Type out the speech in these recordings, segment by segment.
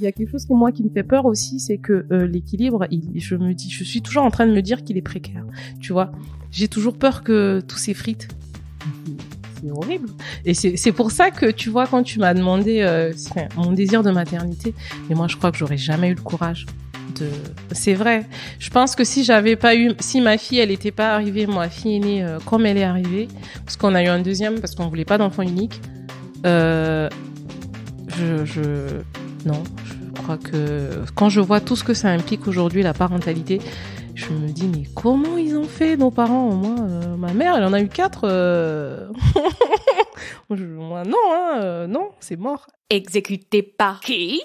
Il y a quelque chose qui moi qui me fait peur aussi, c'est que euh, l'équilibre, je me dis, je suis toujours en train de me dire qu'il est précaire. Tu vois, j'ai toujours peur que tout s'effrite. C'est horrible. Et c'est pour ça que tu vois quand tu m'as demandé euh, mon désir de maternité, mais moi je crois que j'aurais jamais eu le courage. De... C'est vrai. Je pense que si j'avais pas eu, si ma fille, elle n'était pas arrivée, ma fille aînée, euh, comme elle est arrivée, parce qu'on a eu un deuxième, parce qu'on voulait pas d'enfant unique. je, non, je crois que quand je vois tout ce que ça implique aujourd'hui, la parentalité, je me dis mais comment ils ont fait nos parents Moi, euh, ma mère, elle en a eu quatre. Euh. non, hein, euh, non, c'est mort. Exécuté par qui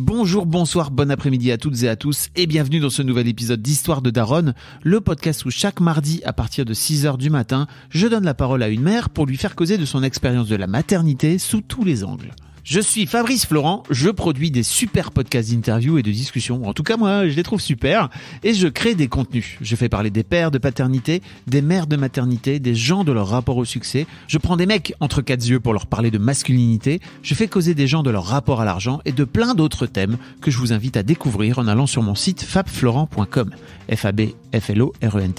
Bonjour, bonsoir, bon après-midi à toutes et à tous et bienvenue dans ce nouvel épisode d'Histoire de Daronne, le podcast où chaque mardi à partir de 6h du matin, je donne la parole à une mère pour lui faire causer de son expérience de la maternité sous tous les angles. Je suis Fabrice Florent, je produis des super podcasts d'interviews et de discussions. En tout cas, moi, je les trouve super et je crée des contenus. Je fais parler des pères de paternité, des mères de maternité, des gens de leur rapport au succès. Je prends des mecs entre quatre yeux pour leur parler de masculinité. Je fais causer des gens de leur rapport à l'argent et de plein d'autres thèmes que je vous invite à découvrir en allant sur mon site fabflorent.com. F A B F L O R E N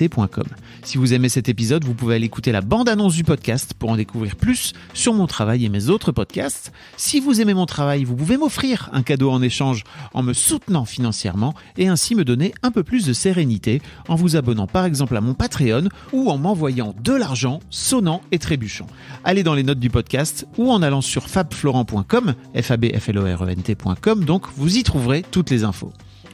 Si vous aimez cet épisode, vous pouvez aller écouter la bande-annonce du podcast pour en découvrir plus sur mon travail et mes autres podcasts. Si si vous aimez mon travail, vous pouvez m'offrir un cadeau en échange en me soutenant financièrement et ainsi me donner un peu plus de sérénité en vous abonnant par exemple à mon Patreon ou en m'envoyant de l'argent sonnant et trébuchant. Allez dans les notes du podcast ou en allant sur fabflorent.com, fabflorent.com, donc vous y trouverez toutes les infos.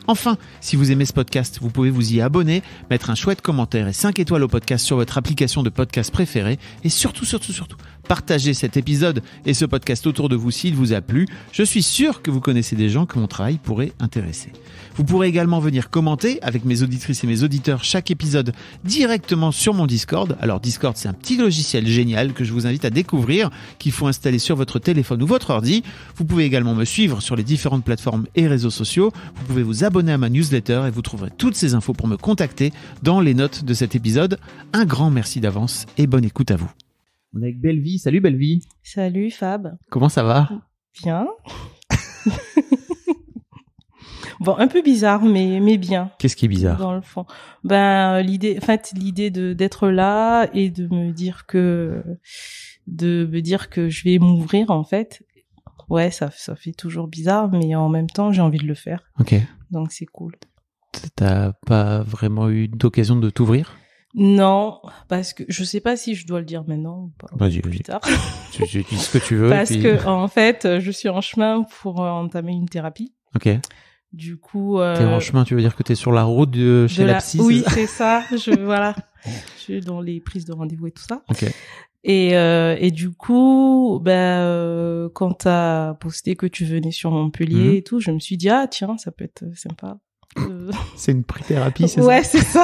Enfin, si vous aimez ce podcast, vous pouvez vous y abonner, mettre un chouette commentaire et 5 étoiles au podcast sur votre application de podcast préférée et surtout, surtout, surtout Partagez cet épisode et ce podcast autour de vous s'il vous a plu. Je suis sûr que vous connaissez des gens que mon travail pourrait intéresser. Vous pourrez également venir commenter avec mes auditrices et mes auditeurs chaque épisode directement sur mon Discord. Alors Discord, c'est un petit logiciel génial que je vous invite à découvrir qu'il faut installer sur votre téléphone ou votre ordi. Vous pouvez également me suivre sur les différentes plateformes et réseaux sociaux. Vous pouvez vous abonner à ma newsletter et vous trouverez toutes ces infos pour me contacter dans les notes de cet épisode. Un grand merci d'avance et bonne écoute à vous. On est avec Bellevie. Salut vie Salut Fab. Comment ça va Bien. bon, un peu bizarre, mais mais bien. Qu'est-ce qui est bizarre Dans le fond, ben l'idée, en fait, l'idée d'être là et de me dire que de me dire que je vais m'ouvrir en fait. Ouais, ça ça fait toujours bizarre, mais en même temps, j'ai envie de le faire. Ok. Donc c'est cool. T'as pas vraiment eu d'occasion de t'ouvrir non, parce que je sais pas si je dois le dire maintenant ou pas. Vas-y, plus tard. tu, dis ce que tu veux. Parce que en fait, je suis en chemin pour euh, entamer une thérapie. Ok. Du coup. Euh, t'es en chemin, tu veux dire que t'es sur la route de chez la psy Oui, c'est ça. Je voilà, je suis dans les prises de rendez-vous et tout ça. Ok. Et, euh, et du coup, ben, euh, quand t'as posté que tu venais sur Montpellier mhm. et tout, je me suis dit ah tiens, ça peut être sympa. c'est une pré-thérapie, c'est ça. Ouais, c'est ça.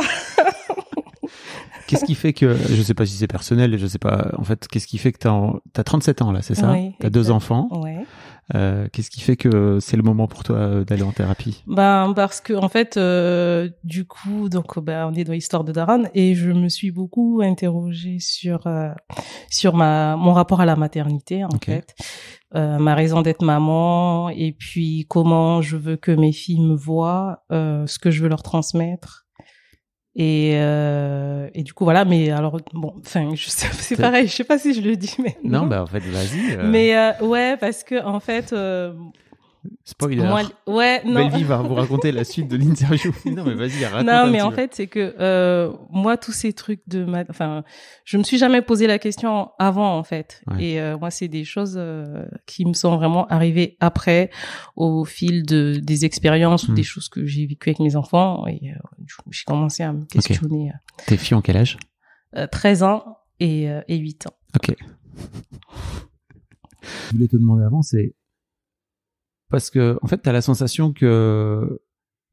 Qu'est-ce qui fait que, je sais pas si c'est personnel, je sais pas, en fait, qu'est-ce qui fait que tu as, 37 ans là, c'est ça Tu as deux enfants. Euh, qu'est-ce qui fait que c'est le moment pour toi euh, d'aller en thérapie Ben parce que en fait, euh, du coup, donc ben, on est dans l'histoire de Daran et je me suis beaucoup interrogée sur sur ma mon rapport à la maternité en fait, ma raison d'être maman et puis comment je veux que mes filles me voient, ce que je veux leur transmettre. Et, euh, et du coup, voilà, mais alors, bon, enfin, c'est pareil, je sais pas si je le dis, mais. Non, bah en fait, vas-y. Euh. Mais euh, ouais, parce que, en fait, Spoiler. ouais, non. va vous raconter la suite de l'interview. non, mais vas-y, raconte. Non, mais en fait, c'est que euh, moi, tous ces trucs de enfin, je me suis jamais posé la question avant, en fait. Et euh, moi, c'est des choses euh, qui me sont vraiment arrivées après, au fil de des expériences ou hmm. des choses que j'ai vécues avec mes enfants. Et j'ai commencé à me questionner. Tes filles ont quel âge 13 ans et, et 8 ans. Ok. je voulais te demander avant, c'est parce que, en fait, t'as la sensation que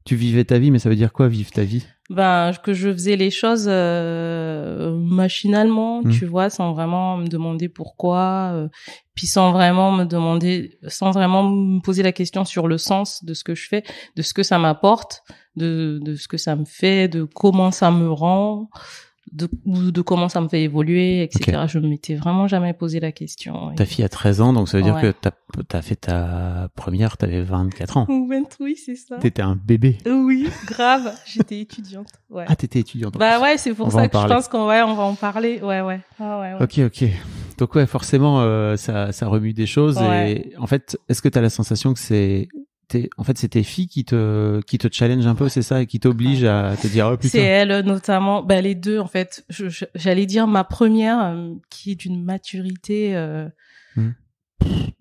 tu vivais ta vie, mais ça veut dire quoi vivre ta vie Ben, que je faisais les choses euh, machinalement, mmh. tu vois, sans vraiment me demander pourquoi, euh, puis sans vraiment me demander, sans vraiment me poser la question sur le sens de ce que je fais, de ce que ça m'apporte, de ce que ça me fait, de comment ça me rend de, de comment ça me fait évoluer, etc. Je ne m'étais vraiment jamais posé la question. Ta fille a 13 ans, donc ça veut dire que tu as, fait ta première, tu avais 24 ans. Oui, c'est ça. T'étais un bébé. Oui, grave. J'étais étudiante. Ouais. Ah, t'étais étudiante. Bah ouais, c'est pour ça que je pense qu'on ouais, on va en parler. Ouais, ouais. Ah, ouais, Ok, ok. Donc ouais, forcément, euh, ça, ça remue des choses. Et en fait, est-ce que tu as la sensation que c'est en fait, c'est tes filles qui te, qui te challenge un peu, c'est ça, et qui t'oblige à te dire, oh, C'est elle, notamment, bah, les deux, en fait. J'allais dire ma première, euh, qui est d'une maturité euh, hmm.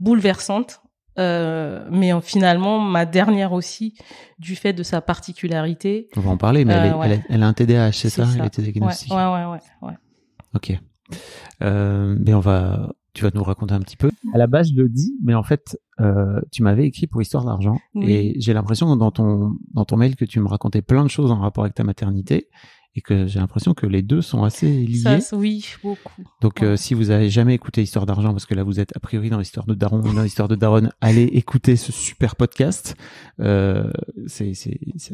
bouleversante, euh, mais finalement, ma dernière aussi, du fait de sa particularité. On va en parler, mais elle, a, un TDAH, c'est ça, Elle était TDAH ouais, ouais, ouais. Ok. mais on va, tu vas nous raconter un petit peu. À la base, je le dis, mais en fait, euh, tu m'avais écrit pour Histoire d'argent et j'ai l'impression dans ton dans ton mail que tu me racontais plein de choses en rapport avec ta maternité et que j'ai l'impression que les deux sont assez liés. Ça, oui, beaucoup. Donc, euh, si vous n'avez jamais écouté Histoire d'argent, parce que là, vous êtes a priori dans l'histoire de Daron, dans l'histoire de Daron, allez écouter ce super podcast. Euh, c'est,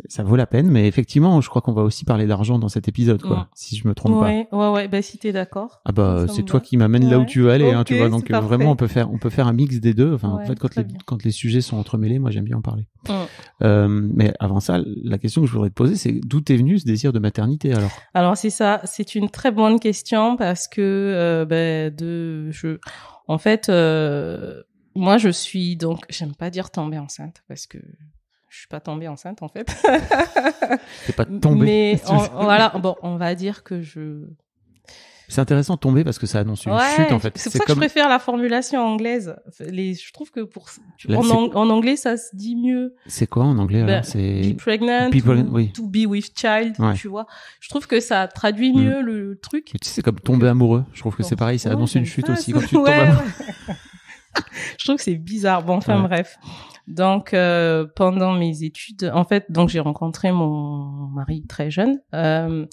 ça vaut la peine. Mais effectivement, je crois qu'on va aussi parler d'argent dans cet épisode, quoi, si je me trompe pas. Ouais, ouais, bah si t'es d'accord. Ah bah, c'est toi qui m'amènes là où tu veux aller, hein, tu vois. Donc euh, vraiment, on peut faire, on peut faire un mix des deux. Enfin, en fait, quand les, quand les sujets sont entremêlés, moi, j'aime bien en parler. mais avant ça, la question que je voudrais te poser, c'est d'où est venu ce désir de maternité alors c'est ça, c'est une très bonne question parce que euh, ben, de je en fait euh, moi je suis donc j'aime pas dire tomber enceinte parce que je suis pas tombée enceinte en fait. C'est pas tombée. Mais voilà, bon, on va dire que je c'est intéressant tomber parce que ça annonce une chute en fait. C'est pour ça que je préfère la formulation anglaise. Les, je trouve que pour en, anglais ça se dit mieux. C'est quoi en anglais bah, C'est be pregnant, to be with child, tu vois. Je trouve que ça traduit mm. mieux le truc. tu sais, c'est comme tomber amoureux. Je trouve que c'est pareil, ça annonce une chute aussi quand tu tombes je trouve que c'est bizarre. Bon, enfin bref. Donc euh, pendant mes études, en fait, donc j'ai rencontré mon mari très jeune. Euh,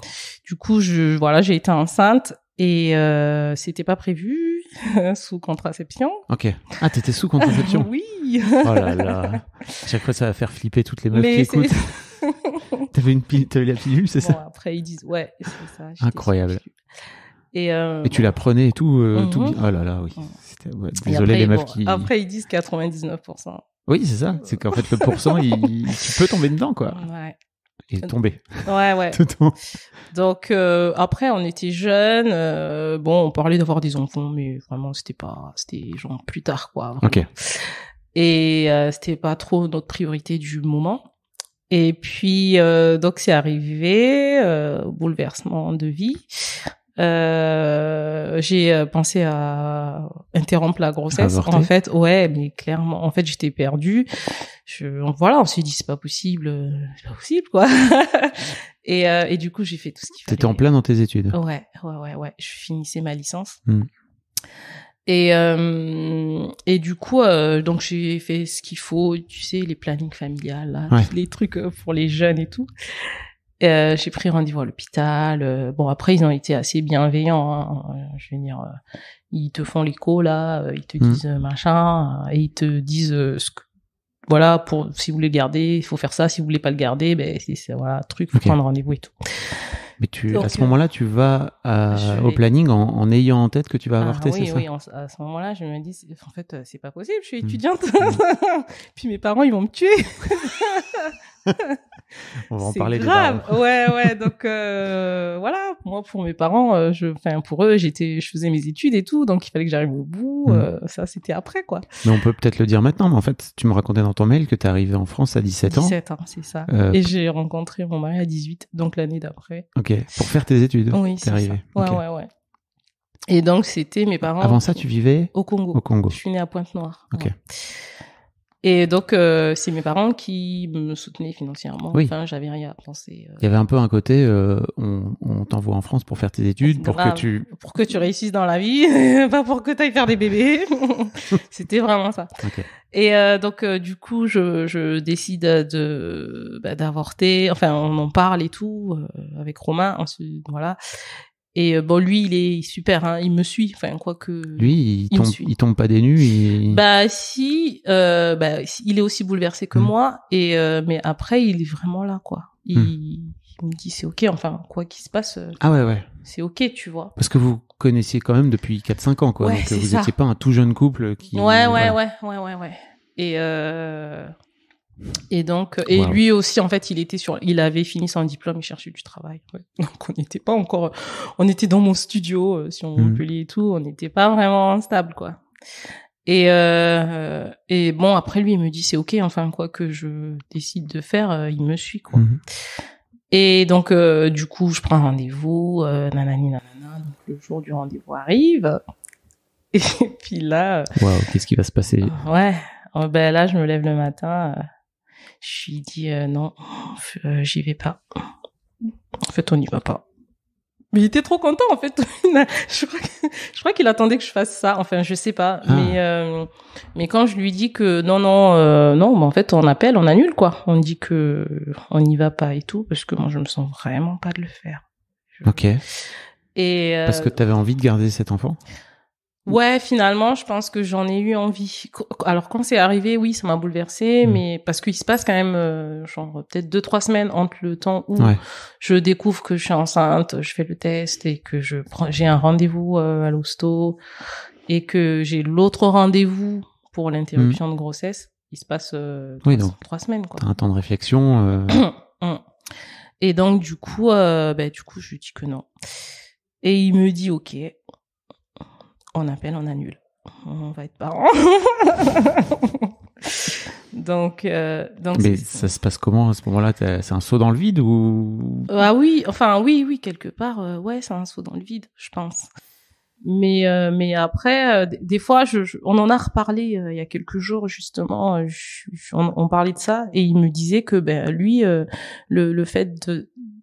du coup, je voilà, j'ai été enceinte et euh, c'était pas prévu sous contraception. Ok. Ah, t'étais sous contraception. oui. oh là là. À chaque fois, ça va faire flipper toutes les meufs qui écoutent. T'avais une avais la pilule, c'est bon, ça Après, ils disent ouais, c'est ça. Incroyable. Euh, et, tu la prenais et tout, mhm. Oh là là, oui. désolé les meufs qui. Après, ils disent 99%. Oui, c'est ça. C'est qu'en fait, le euh. pourcent, il, tu peux tomber dedans, quoi. Ouais. Et tomber. Ouais, ouais. Donc, euh, après, on était jeunes. Euh, bon, on parlait d'avoir des enfants, mais vraiment, c'était pas, c'était genre plus tard, quoi. Ok. Et c'était pas trop notre priorité du moment. Et puis, donc, c'est arrivé, bouleversement de vie. Euh, j'ai euh, pensé à interrompre la grossesse. En fait, ouais, mais clairement, en fait, j'étais perdue. Je, voilà, on s'est dit c'est pas possible, euh, c'est pas possible quoi. et, du coup, j'ai fait tout ce qu'il fallait. T'étais en plein dans tes études. Ouais, ouais, ouais, ouais. Je finissais ma licence. Hmm. Et et du coup, donc j'ai fait ce qu'il faut, tu sais, les plannings familiales, les trucs pour les jeunes et tout. Euh, j'ai pris rendez-vous à l'hôpital. Euh, bon, après, ils ont été assez bienveillants. Hein. Euh, je veux dire, euh, ils te font l'écho, là, ils te hmm. disent machin, et ils te disent, ce que, voilà, pour, si vous voulez le garder, il faut faire ça. Si vous voulez pas le garder, ben, c'est, voilà, truc, faut prendre rendez-vous et tout. Mais tu, à ce moment-là, tu vas au planning en, ayant en tête que tu vas ah avoir testé oui, ça Oui, à ce moment-là, je me dis, en fait, c'est pas possible, je suis hmm. étudiante. Hmm. Puis mes parents, ils vont me tuer. On va en parler. grave. ouais, ouais. Donc euh, voilà, moi pour mes parents, euh, je, enfin pour eux, j'étais, je faisais mes études et tout, donc il fallait que j'arrive au bout. Mm. Euh, ça, c'était après quoi. Mais on peut peut-être le dire maintenant. Mais en fait, tu me racontais dans ton mail que tu es arrivé en France à 17 ans. 17 ans, c'est ça. Et j'ai rencontré mon mari à 18, donc l'année d'après. Ok. Pour faire tes études. Oui, c'est arrivé. Ouais, ouais, ouais. Et donc c'était mes parents. Avant ça, tu vivais au Congo. Au Congo. Je suis née à Pointe-Noire. Ok. Et donc, euh, c'est mes parents qui me soutenaient financièrement. Oui. Enfin, j'avais rien à penser. Euh. Il y avait un peu un côté, euh, on, on t'envoie en France pour faire tes études, pour que tu... Pour que tu réussisses dans la vie, pas pour que tu ailles faire des bébés. C'était vraiment ça. Et donc, du coup, je, je décide de bah, d'avorter. Enfin, on en parle et tout avec Romain. Ensuite, voilà. Et euh, bon, lui, il est super, hein, il me suit. Enfin, quoi que. Lui, il, tombe, il tombe pas des nues. Bah si, euh, bah, il est aussi bouleversé que hmm. moi. Et euh, mais après, il est vraiment là, quoi. Hmm. Il, me dit c'est ok. Enfin, quoi qu'il se passe. Ah ouais, ouais. C'est ok, tu vois. Parce que vous connaissiez quand même depuis 4-5 ans, quoi. donc vous n'étiez pas un tout jeune couple qui. Ouais, ouais, ouais, ouais, ouais, ouais. Et et donc, et lui aussi, en fait, il était sur, il avait fini son diplôme, il cherchait du travail. Donc, on n'était pas encore, on était dans mon studio, euh, si on mmh. et tout, on n'était pas vraiment stable, quoi. Et euh, et bon, après lui, il me dit c'est ok, enfin quoi que je décide de faire, euh, il me suit, quoi. Hmm. Et donc, du coup, je prends rendez-vous, nanani nanana. Donc, le jour du rendez-vous arrive. Et puis là. Waouh, qu'est-ce qui va se passer Ouais. Oh, ben là, je me lève le matin je lui dis euh, non, euh, j'y vais pas. En fait, on n'y va pas. Mais il était trop content en fait. je crois qu'il attendait que je fasse ça. Enfin, je sais pas. Ah. Mais euh, mais quand je lui dis que non non non, mais en fait on appelle, on annule quoi. On dit que on n'y va pas et tout parce que moi je me sens vraiment pas de le faire. Ok. Et parce que tu avais envie de garder cet enfant. Mm. Ouais, finalement, je pense que j'en ai eu envie. Alors quand c'est arrivé, oui, ça m'a bouleversé, mm. mais parce qu'il se passe quand même, euh, genre peut-être deux trois semaines entre le temps où je découvre que je suis enceinte, je fais le test et que je prends, j'ai un rendez-vous euh, à l'hosto et que j'ai l'autre rendez-vous pour l'interruption mm. de grossesse. Il se passe euh, trois, semaines. Quoi. T'as un temps de réflexion. et donc du coup, bah, du coup, je lui dis que non. Et il me dit ok, on appelle, on annule. On va être parents. donc, euh, donc. Mais ça se passe comment à ce moment-là C'est un saut dans le vide ou Ah oui, enfin oui, oui, quelque part, euh, ouais, c'est un saut dans le vide, je pense. Mais euh, mais après, des fois, on en a reparlé il y a quelques jours justement. on, parlait de ça et il me disait que ben lui, le, le fait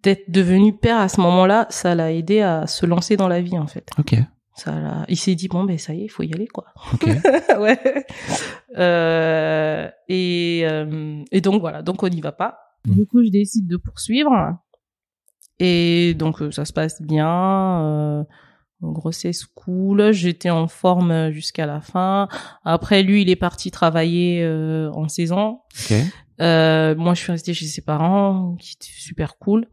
d'être devenu père à ce moment-là, ça l'a aidé à se lancer dans la vie en fait. Ok il s'est dit bon ben ça y est, il faut y aller quoi. ouais. Euh, euh, et, donc voilà, donc on n'y va pas. Mmh. Du coup, je décide de poursuivre. Et donc euh, ça se passe bien. Euh, grossesse cool, j'étais en forme jusqu'à la fin. Après lui, il est parti travailler en saison. moi, je suis restée chez ses parents, qui était super cool.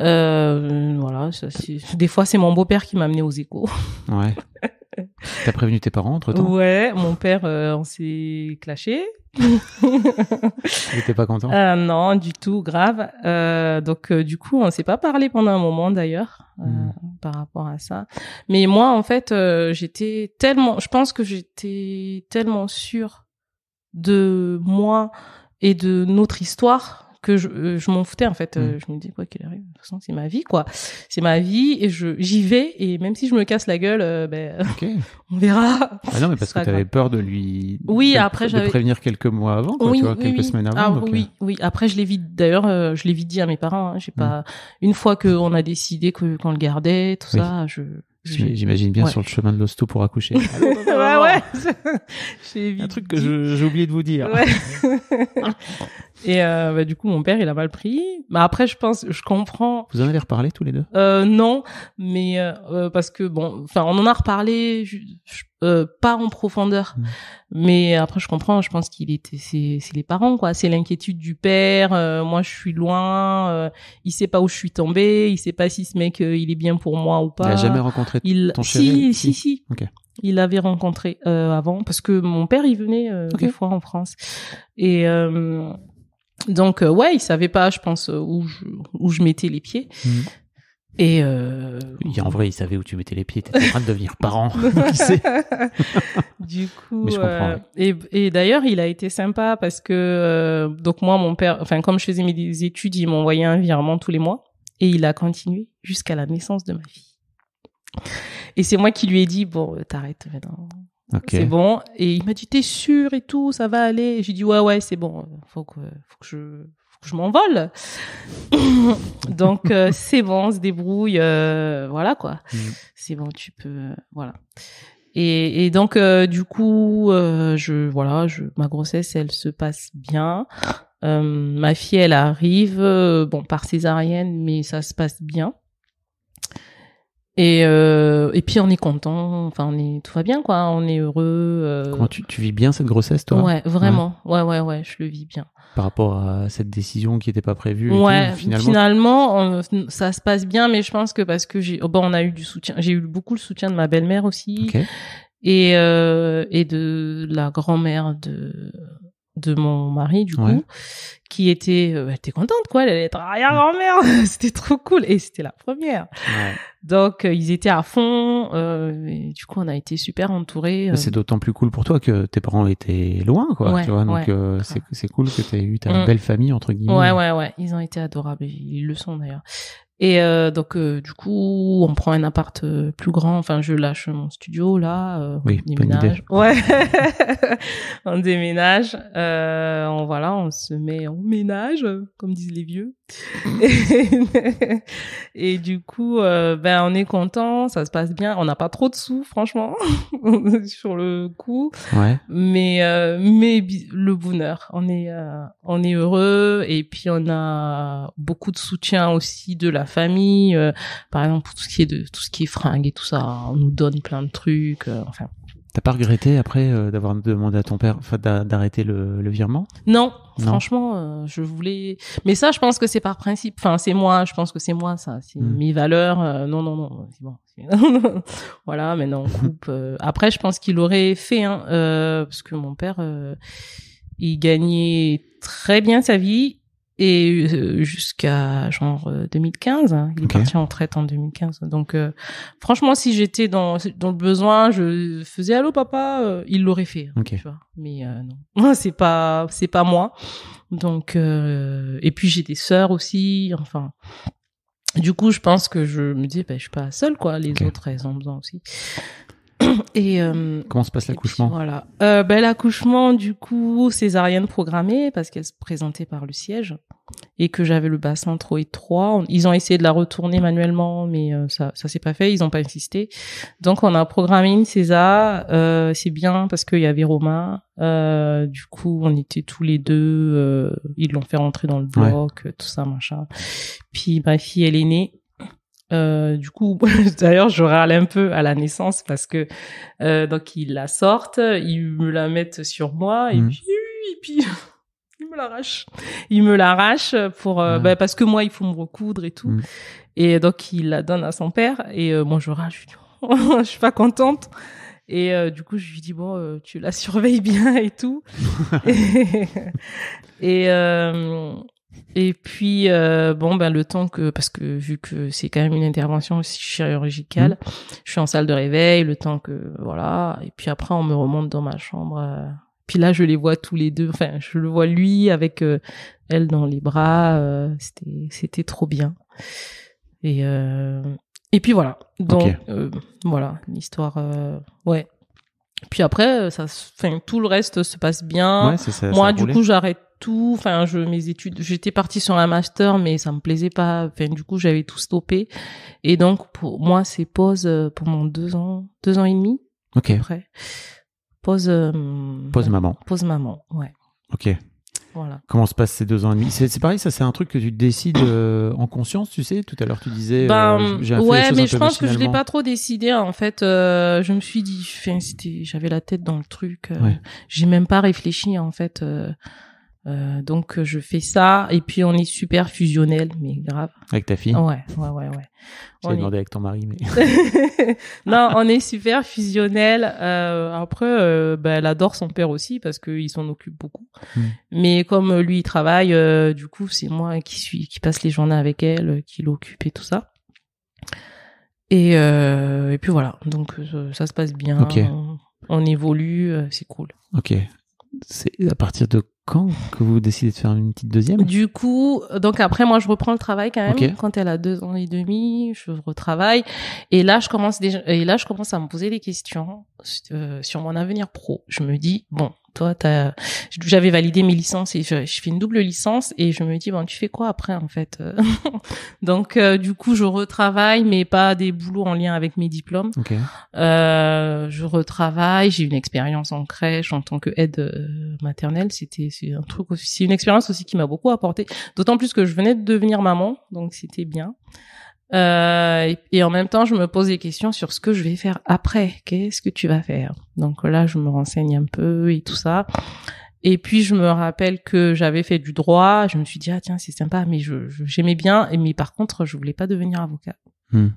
Euh, voilà, ça, des fois c'est mon beau-père qui m'a amené aux échos. Ouais. T'as prévenu tes parents entre temps Ouais, mon père, on euh, s'est clashé. Il était pas content euh, Non, du tout, grave. Euh, donc, du coup, on s'est pas parlé pendant un moment d'ailleurs hmm. par rapport à ça. Mais moi, en fait, j'étais tellement, je pense que j'étais tellement sûre de moi et de notre histoire que euh, je, m'en foutais en fait. Euh, mm. Je me dis quoi qu'il arrive, de toute façon c'est ma vie quoi. C'est ma vie et j'y vais et même si je me casse la gueule, euh, ben on verra. Ah non mais parce que tu avais peur de lui. prévenir quelques mois avant, tu vois, quelques semaines ah avant. oui oui après je l'ai vite d'ailleurs je l'ai vite dit à mes parents. Hein. j'ai mm. pas une fois que on a décidé que qu'on le gardait tout ça je J'imagine bien sur le chemin de l'hosto pour accoucher. ouais, ouais. Un truc que j'ai oublié de vous dire. Et euh, bah, du coup, mon père, il a mal pris. Mais après, je pense, je comprends. Vous en avez reparlé tous les deux euh, Non, mais euh, euh, parce que bon, enfin, on en a reparlé, je, euh, pas en profondeur. Hmm. Mais après, je comprends. Je pense qu'il était, c'est, les parents, quoi. C'est l'inquiétude du père. Euh, moi, je suis loin. il sait pas où je suis tombée. Il sait pas si ce mec, il est bien pour moi ou pas. Il a jamais rencontré ton chéri. Si, si, si. Il l'avait rencontré avant parce que mon père, il venait des fois en France et. Euh, donc euh, ouais, il savait pas, je pense, euh, où je, où je mettais les pieds. Mm. Euh, et en vrai, il savait où tu mettais les pieds. T'étais en train de devenir parent. du coup, euh, et, et d'ailleurs, il a été sympa parce que euh, donc moi, mon père, enfin comme je faisais mes études, il m'envoyait un virement tous les mois et il a continué jusqu'à la naissance de ma fille. Et c'est moi qui lui ai dit bon, t'arrêtes maintenant. C'est bon. Et il m'a dit, t'es sûr et tout, ça va aller. J'ai dit, ouais, ouais, c'est bon. Faut que, faut que je, que je m'envole. Donc, euh, c'est bon, on se débrouille. Euh, voilà, quoi. Mm. C'est bon, tu peux, euh, voilà. Et, et donc, du coup, je, voilà, je, ma grossesse, elle se passe bien. ma fille, elle arrive, bon, par césarienne, mais ça se passe bien. Et, euh, et puis on est content, enfin on est tout va bien quoi, on est heureux. Euh. Comment tu, tu, vis bien cette grossesse toi Ouais, vraiment, ouais. ouais. ouais je le vis bien. Par rapport à cette décision qui n'était pas prévue. Ouais, finalement, finalement ça se passe bien, mais je pense que parce que j'ai, bon, on a eu du soutien, j'ai eu beaucoup le soutien de ma belle-mère aussi okay. et euh, et de la grand-mère de de mon mari du coup qui était euh, elle était contente quoi elle allait être arrière-grand-mère c'était trop cool et c'était la première ouais. donc euh, ils étaient à fond euh, du coup on a été super entourés c'est euh. d'autant plus cool pour toi que tes parents étaient loin quoi tu vois donc c'est cool que tu aies eu ta mm. belle famille entre guillemets ouais ouais ouais ils ont été adorables ils le sont d'ailleurs et euh, donc, euh, du coup, on prend un appart euh, plus grand. Enfin, je lâche mon studio là. on déménage. Ouais, on déménage. on voilà, on se met en ménage, comme disent les vieux. et, du coup, euh, ben on est content, ça se passe bien. On n'a pas trop de sous, franchement, sur le coup. Ouais. Mais euh, mais le bonheur, on est euh, on est heureux et puis on a beaucoup de soutien aussi de la famille. par exemple, pour tout ce qui est de tout ce qui est fringues et tout ça, on nous donne plein de trucs. enfin, T'as pas regretté après euh, d'avoir demandé à ton père d'arrêter le, le, virement non, franchement, euh, je voulais. Mais ça, je pense que c'est par principe. Enfin, c'est moi. Je pense que c'est moi, ça. C'est hmm. mes valeurs. Euh, non, non, non. voilà, maintenant on coupe. Après, je pense qu'il aurait fait, hein, parce que mon père, il gagnait très bien sa vie et euh, jusqu'à genre 2015 euh, il est parti en retraite en 2015 donc euh, franchement si j'étais dans dans le besoin je faisais allô papa il l'aurait fait hein, tu vois mais euh, non c'est pas c'est pas moi donc et puis j'ai des sœurs aussi enfin du coup je pense que je me dis ben je suis pas seule quoi les autres elles ont besoin aussi Et euh, comment se passe l'accouchement Voilà, euh, ben, l'accouchement du coup césarienne programmée parce qu'elle se présentait par le siège et que j'avais le bassin trop étroit. Ils ont essayé de la retourner manuellement, mais euh, ça ça s'est pas fait. Ils n'ont pas insisté. Donc on a programmé une césar. Euh, c'est bien parce qu'il y avait Romain. du coup on était tous les deux. ils l'ont fait rentrer dans le bloc, tout ça machin. Puis ma fille elle est née euh, du coup, d'ailleurs, je râle un peu à la naissance parce que euh, donc ils la sortent, ils me la mettent sur moi et mmh. puis il ils me l'arrache. Ils me l'arrachent pour bah, parce que moi il faut me recoudre et tout. Mmh. Et donc il la donne à son père et euh, moi je râle, je suis, suis pas contente. Et du coup, je lui dis bon, tu la surveilles bien et tout. et, et, euh, et puis, euh, bon, ben, le temps que, parce que vu que c'est quand même une intervention chirurgicale, mmh. je suis en salle de réveil, le temps que, voilà. Et puis après, on me remonte dans ma chambre. Euh. puis là, je les vois tous les deux. Enfin, je le vois lui avec euh, elle dans les bras. c'était, c'était trop bien. Et, et puis voilà. Donc, voilà voilà, l'histoire, ouais. Puis après, ça, enfin, tout le reste se passe bien. Moi, du coup, j'arrête tout. Enfin, je mes études, j'étais partie sur un master, mais ça me plaisait pas. Enfin, du coup, j'avais tout stoppé. Et donc, pour moi, c'est pause euh, pour mon deux ans, deux ans et demi. Ok. Après, pause. Euh, pause maman. Pause maman. Ouais. Ok. Voilà. Comment se passent ces deux ans et demi C'est pareil, ça c'est un truc que tu décides euh, en conscience, tu sais. Tout à l'heure tu disais. Ben, ouais, mais je pense que je l'ai pas trop décidé. En fait, je me suis dit, j'avais la tête dans le truc. J'ai même pas réfléchi en fait. Euh, donc euh, je fais ça et puis on est super fusionnel mais grave. Avec ta fille. Ouais ouais ouais ouais. J'ai est... demandé avec ton mari mais. non on est super fusionnel. Euh, après bah, elle adore son père aussi parce qu'il s'en occupe beaucoup. Hmm. Mais comme lui il travaille du coup c'est moi qui suis qui passe les journées avec elle qui l'occupe et tout ça. Et et puis voilà donc ça se passe bien. On, on, évolue c'est cool. Ok. C'est à partir de quand que vous décidez de faire une petite deuxième Du coup, donc après, moi, je reprends le travail quand même. Quand elle a deux ans et demi, je retravaille. Et là, je commence déjà, et là, je commence à me poser des questions euh, sur mon avenir pro. Je me dis, bon, toi, j'avais validé mes licences et je, fais une double licence et je me dis, bon, tu fais quoi après en fait euh? Donc, euh, du coup, je retravaille, mais pas des boulots en lien avec mes diplômes. Euh, je retravaille, j'ai une expérience en crèche en tant que aide maternelle. C'était un truc, aussi, c'est une expérience aussi qui m'a beaucoup apporté. D'autant plus que je venais de devenir maman, donc c'était bien. Euh, et, en même temps, je me pose des questions sur ce que je vais faire après. Qu'est-ce que tu vas faire Donc là, je me renseigne un peu et tout ça. Et puis je me rappelle que j'avais fait du droit. Je me suis dit ah tiens c'est sympa, mais je j'aimais bien. mais par contre, je voulais pas devenir avocat. Hmm.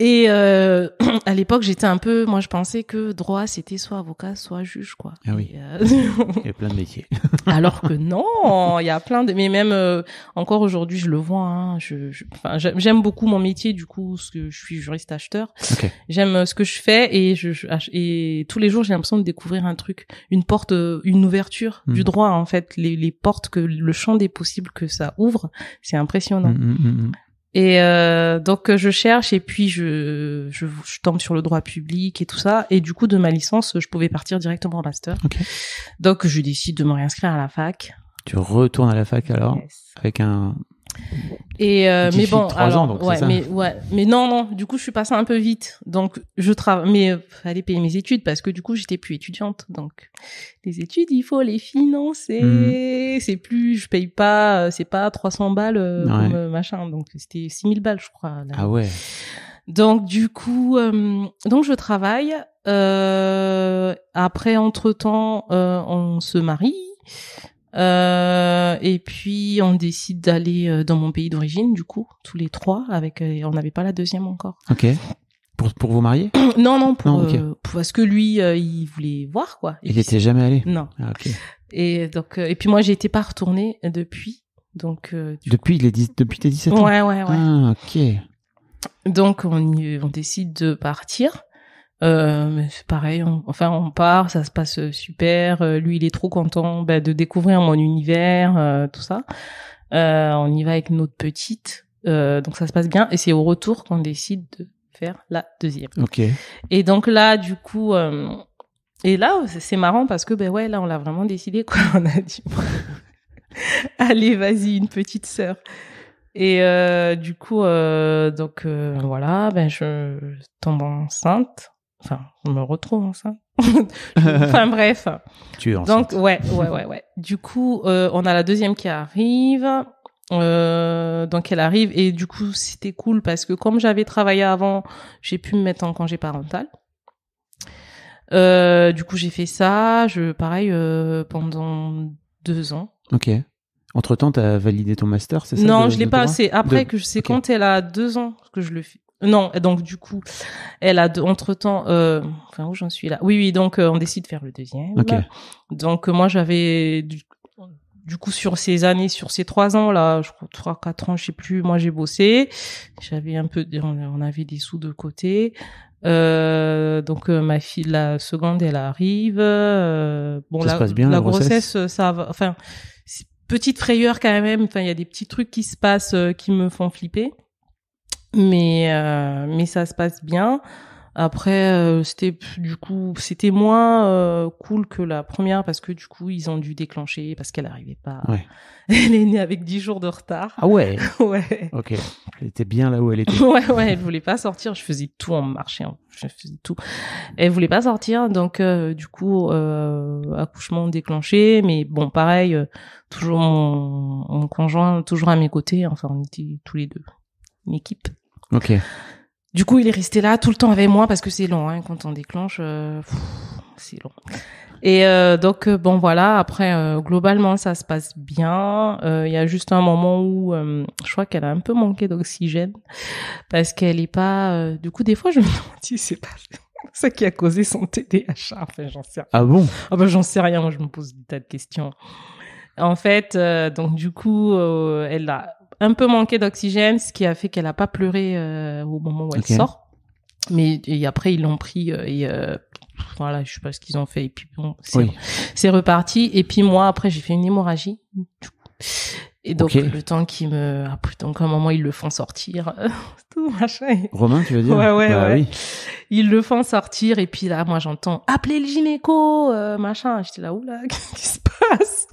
Et euh, à l'époque, j'étais un peu, moi, je pensais que droit, c'était soit avocat, soit juge, quoi. Ah oui. Euh, il y a plein de métiers. Alors que non, il y a plein de, mais même euh, encore aujourd'hui, je le vois. Hein, je, Enfin, j'aime beaucoup mon métier, du coup, ce que je suis juriste acheteur. J'aime euh, ce que je fais et je, et tous les jours, j'ai l'impression de découvrir un truc, une porte, une ouverture hmm. du droit, en fait, les, les portes que le champ des possibles que ça ouvre, c'est impressionnant. Hmm, hmm, et euh, donc je cherche et puis je, je, tombe sur le droit public et tout ça. Et du coup de ma licence, je pouvais partir directement en master. Donc je décide de me réinscrire à la fac. Tu retournes à la fac alors avec un et euh, mais bon, alors, ans, donc, mais ouais, mais non, non. Du coup, je suis passée un peu vite, donc je travaille, mais euh, fallait payer mes études parce que du coup, j'étais plus étudiante. Donc, les études, il faut les financer. Mhm. C'est plus, je paye pas, euh, c'est pas 300 balles euh, machin. Donc, c'était 6000 balles, je crois. Ah ouais. Donc du coup, donc je travaille. après, entre temps, on se marie. Euh, et puis on décide d'aller euh, dans mon pays d'origine, du coup, tous les trois. Avec, euh, on n'avait pas la deuxième encore. Ok. Pour, pour vous marier Non, non, euh, pour, parce que lui, il voulait voir quoi. il n'était jamais allé. Non. Ah, Et donc, et puis moi, j'ai été pas retournée depuis. Donc. depuis les 10, depuis tes 17 ans. Ouais, ouais, ouais. Ah, ok. Donc on, on décide de partir. Euh, mais c'est pareil, enfin on part, ça se passe euh, super. Euh, lui, il est trop content bah, de découvrir mon univers, tout ça. on y va avec notre petite, donc ça se passe bien. Et c'est au retour qu'on décide de faire la deuxième. Ok. Et donc là, du coup, et là, c'est marrant parce que ben ouais, là, on l'a vraiment décidé quoi. On a dit, allez, vas-y, une petite sœur. Et euh, du coup, euh, donc voilà, ben je tombe enceinte Enfin, on me retrouve hein, ça. enfin bref. Tu es enceinte. Donc ouais, ouais, ouais, ouais. Du coup, euh, on a la deuxième qui arrive. Euh, donc elle arrive et du coup c'était cool parce que comme j'avais travaillé avant, j'ai pu me mettre en congé parental. Euh, du coup j'ai fait ça, je pareil pendant deux ans. Ok. Entre temps, as validé ton master, c'est ça Non, je l'ai pas. C'est après que je sais quand elle a deux ans que je le fais. Non, donc du coup, elle a entre temps, euh, enfin où j'en suis là. Oui, oui, donc euh, on décide de faire le deuxième. Donc euh, moi j'avais du, coup sur ces années, sur ces trois ans là, je crois trois quatre ans, je sais plus. Moi j'ai bossé, j'avais un peu, on, avait des sous de côté. donc ma fille la seconde elle arrive. bon ça la, grossesse, grossesse, ça va. Enfin petite frayeur quand même. Enfin il y a des petits trucs qui se passent qui me font flipper mais euh, mais ça se passe bien. Après, euh, c'était du coup, c'était moins euh, cool que la première parce que du coup, ils ont dû déclencher parce qu'elle n'arrivait pas. Elle est née avec 10 jours de retard. Ah ouais. ouais. Ok. Elle était bien là où elle était. ouais, ouais. Elle voulait pas sortir. Je faisais tout en marchant. Je faisais tout. Elle voulait pas sortir, donc du coup, accouchement déclenché. Mais bon, pareil, toujours mon, mon conjoint toujours à mes côtés. Enfin, on était tous les deux une équipe. Ok. Du coup, il est resté là tout le temps avec moi parce que c'est long hein. quand on déclenche, euh, c'est long. Et euh, donc euh, bon voilà, après globalement ça se passe bien. Il y a juste un moment où je crois qu'elle a un peu manqué d'oxygène parce qu'elle est pas. du coup, des fois je me dis c'est pas ça qui a causé son TDAH. Enfin, j'en sais. Ah bon Ah ben j'en sais rien. je me pose des tas de questions. En fait, donc du coup, elle a un peu manqué d'oxygène, ce qui a fait qu'elle n'a pas pleuré euh, au moment où elle sort. Mais et après ils l'ont pris euh, et euh, voilà, je sais pas ce qu'ils ont fait et puis bon, c'est reparti. Et puis moi après j'ai fait une hémorragie. Et donc, le temps qui me. Ah, putain, donc, un moment, ils le font sortir. Tout, machin. Romain, tu veux dire Ouais, bah ouais, Oui. Ils le font sortir, et puis là, moi, j'entends appeler le gynéco, euh, machin. J'étais là, oula, qu'est-ce qui se passe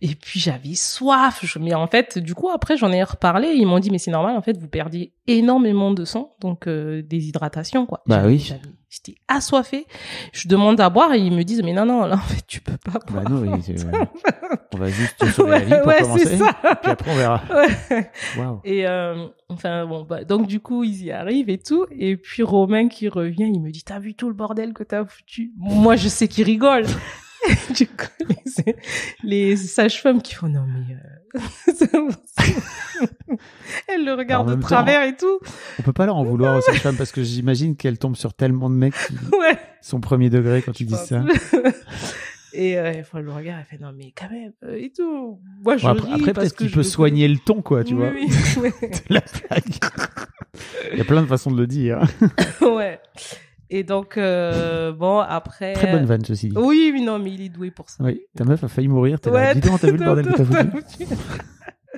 Et puis, j'avais soif. Je... Mais en fait, du coup, après, j'en ai reparlé. Ils m'ont dit, mais c'est normal, en fait, vous perdiez énormément de sang, donc euh, déshydratation, quoi. Bah oui. J'étais assoiffée. Je demande à boire et ils me disent mais non non là en fait tu peux pas bah boire. Bah non, oui, on va juste sauver la vie pour ouais, commencer. Ça. Puis après on verra. Ouais. Et euh, enfin bon bah, donc du coup ils y arrivent et tout et puis Romain qui revient il me dit t'as vu tout le bordel que t'as foutu. Moi je sais qu'il rigole du coup, les, sages-femmes qui font non mais euh, elle le regarde de travers et tout. On peut pas leur en vouloir aux sages-femmes parce que j'imagine qu'elles tombent sur tellement de mecs son ouais. premier degré quand tu dis ça. Et euh, elle le regard, elle fait non mais quand même euh, et tout. après, parce qu'il peut soigner le ton quoi, tu vois. Il y a plein de façons de le dire. Hein. ouais. Et donc, euh, bon, après. Très bonne vanne, ceci dit. Oui, mais non, mais il est doué pour ça. Oui, ta meuf a failli mourir. t'as vu le bordel que t'as foutu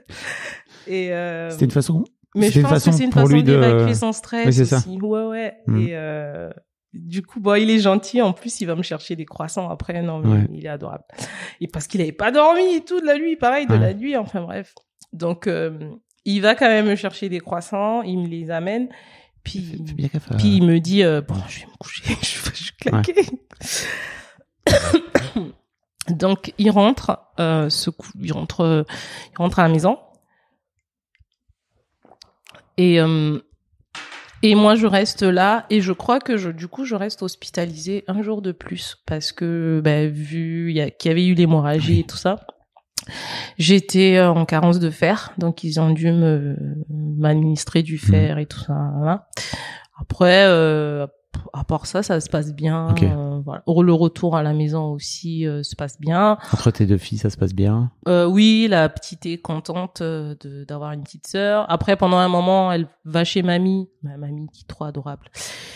Et. Euh, c'était une façon. Mais je pense que c'est une façon d'évacuer son stress. aussi. ça. Ouais, ouais. Hmm. Et. Euh, du coup, bon, il est gentil. En plus, il va me chercher des croissants après. Non, mais il est adorable. Et parce qu'il n'avait pas dormi et tout de la nuit, pareil, de la nuit. Enfin bref. Donc, il va quand même me chercher des croissants. Il me les amène. Puis, euh, il me dit, euh, bon, je vais me coucher, je suis claquer. Donc il rentre, euh, il rentre, rentre à la maison. Et et moi je reste là et je crois que je, du coup je reste hospitalisée un jour de plus parce que bah, vu qu'il y avait eu l'hémorragie et tout ça. J'étais euh, en carence de fer, donc ils ont dû me m'administrer du mmh. fer et tout ça. Après, euh, à part ça, ça se passe bien. Euh, voilà. Le retour à la maison aussi euh, se passe bien. Entre tes deux filles, ça se passe bien euh, Oui, la petite est contente d'avoir une petite sœur. Après, pendant un moment, elle va chez mamie, ma mamie qui est trop adorable,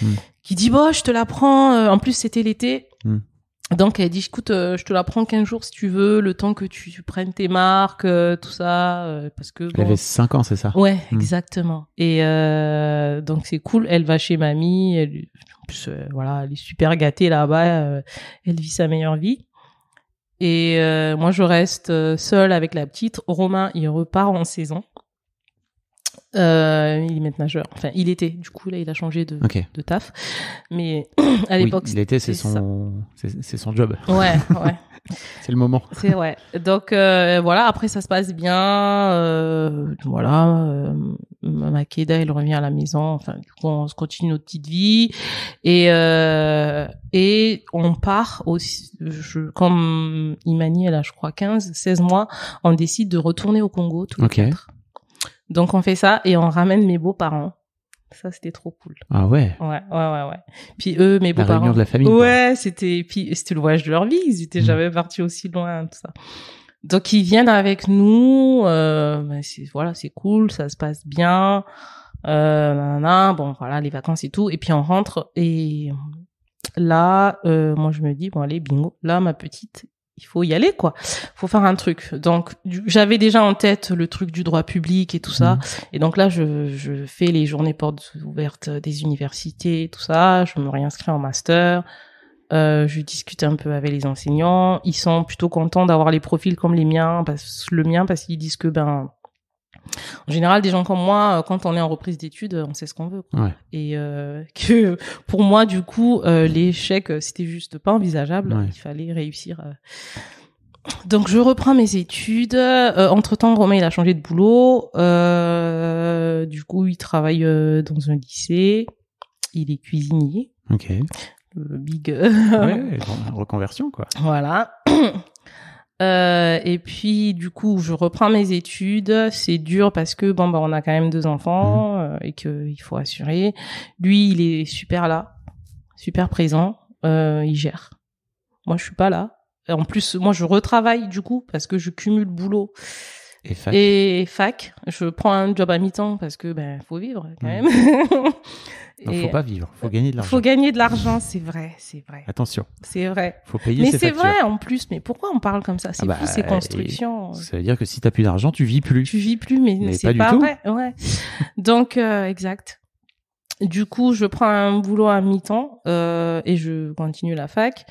mmh. qui dit bon, bah, je te la prends. En plus, c'était l'été. Mmh. Donc elle dit écoute, euh, je te la prends 15 jours si tu veux, le temps que tu, prennes tes marques, euh, tout ça, euh, parce que. elle avait 5 ans, c'est ça Ouais, hmm. exactement. Et donc c'est cool. Elle va chez mamie. Elle, voilà, elle est super gâtée là-bas. elle vit sa meilleure vie. Et moi, je reste seule avec la petite. Romain, il repart en saison. Euh, il est maintenant Enfin, il était. Du coup, là, il a changé de, taf. Mais à l'époque, il était. C'est son, c'est son job. Ouais, ouais. c'est le moment. C'est ouais. Donc euh, voilà. Après, ça se passe bien. Euh, voilà. ma euh, Makeda, il revient à la maison. Enfin, du coup, on continue notre petite vie et et on part aussi. comme Imani, elle a, je crois, 15, 16 mois. On décide de retourner au Congo tout les donc on fait ça et on ramène mes beaux-parents. Ça, c'était trop cool. Ah ouais. Ouais, ouais, ouais, ouais. Puis eux, mes beaux-parents. de la famille. Ouais, c'était, puis c'était le voyage de leur vie. Ils étaient mm. jamais partis aussi loin, tout ça. Donc ils viennent avec nous. Euh, ben, voilà, c'est cool, ça se passe bien. Euh, bon, voilà, les vacances et tout. Et puis on rentre et là, euh, moi je me dis bon allez bingo. Là, ma petite, il faut y aller quoi. Faut faire un truc. Donc j'avais déjà en tête le truc du droit public et tout ça. Mhm. Et donc là je, je fais les journées portes ouvertes des universités, tout ça. Je me réinscris en master. Euh, je discute un peu avec les enseignants. Ils sont plutôt contents d'avoir les profils comme les miens, parce, le mien parce qu'ils disent que ben en général, des gens comme moi, euh, quand on est en reprise d'études, euh, on sait ce qu'on veut. Quoi. Et euh, que pour moi, du coup, l'échec, c'était juste pas envisageable. Il fallait réussir. Donc, je reprends mes études. entre-temps, Romain, il a changé de boulot. du coup, il travaille dans un lycée. Il est cuisinier. OK. big. ouais, reconversion, quoi. Voilà. Euh, et puis du coup, je reprends mes études. C'est dur parce que bon, bah, on a quand même deux enfants mmh. euh, et qu'il faut assurer. Lui, il est super là, super présent. Euh, il gère. Moi, je suis pas là. En plus, moi, je retravaille du coup parce que je cumule boulot. Et fac. Et fac. Je prends un job à mi-temps parce que ben faut vivre quand mmh. même. Il faut pas vivre, faut gagner de l'argent. faut gagner de l'argent, c'est vrai, c'est vrai. Attention. C'est vrai. faut payer Mais c'est vrai en plus, mais pourquoi on parle comme ça C'est ah bah, ces constructions. Ça veut dire que si tu n'as plus d'argent, tu vis plus. Tu vis plus, mais, c'est pas, vrai. Ouais. Donc, euh, exact. Du coup, je prends un boulot à mi-temps euh, et je continue la fac.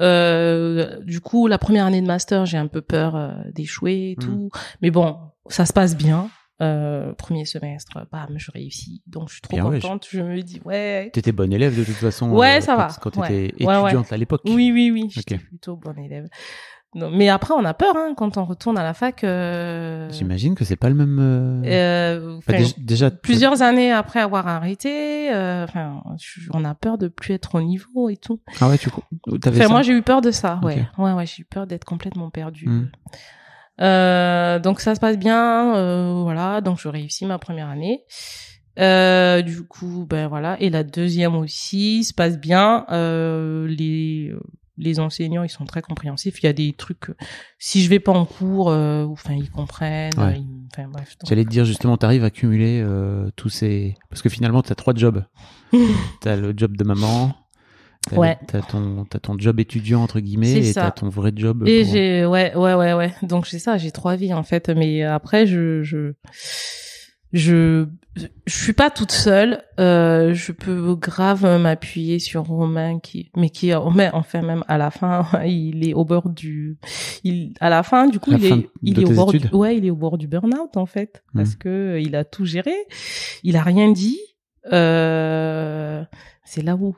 Euh, du coup, la première année de master, j'ai un peu peur euh, d'échouer et hmm. tout. Mais bon, ça se passe bien. Euh, premier semestre, bam, je réussis. Donc, je suis trop contente. je... me dis, ouais. Tu étais bonne élève de toute façon. Ouais, euh, ça quand, va. Quand t'étais étudiante à l'époque. Oui, oui, oui. plutôt bonne élève. Non, mais après, on a peur hein, quand on retourne à la fac. Euh, J'imagine que c'est pas le même. Bah, déjà, plusieurs années après avoir arrêté, enfin, on a peur de plus être au niveau et tout. Ah ouais, tu. moi, j'ai eu peur de ça. Ouais, ouais, ouais, j'ai eu peur d'être complètement perdue. Hmm. Euh, donc ça se passe bien, euh, voilà. Donc je réussis ma première année. Euh, du coup, ben voilà. Et la deuxième aussi se passe bien. Euh, les euh, les enseignants, ils sont très compréhensifs. Il y a des trucs, si je vais pas en cours, enfin ils comprennent. J'allais te dire justement, tu arrives à cumuler tous ces, parce que finalement tu as trois jobs. tu as le job de maman, T'as, ouais. T'as ton, t'as ton job étudiant entre guillemets et ça. t'as ton vrai job. Et j'ai ouais ouais ouais ouais. Donc c'est ça, j'ai trois vies en fait. Mais après je je je je suis pas toute seule. Euh, je peux grave m'appuyer sur Romain qui, mais qui oh, en fait même à la fin, il est au bord du, il à la fin du coup il est il est au bord du, ouais il est au bord du burn-out en fait hmm. parce que euh, il a tout géré, il a rien dit. Euh, c'est là où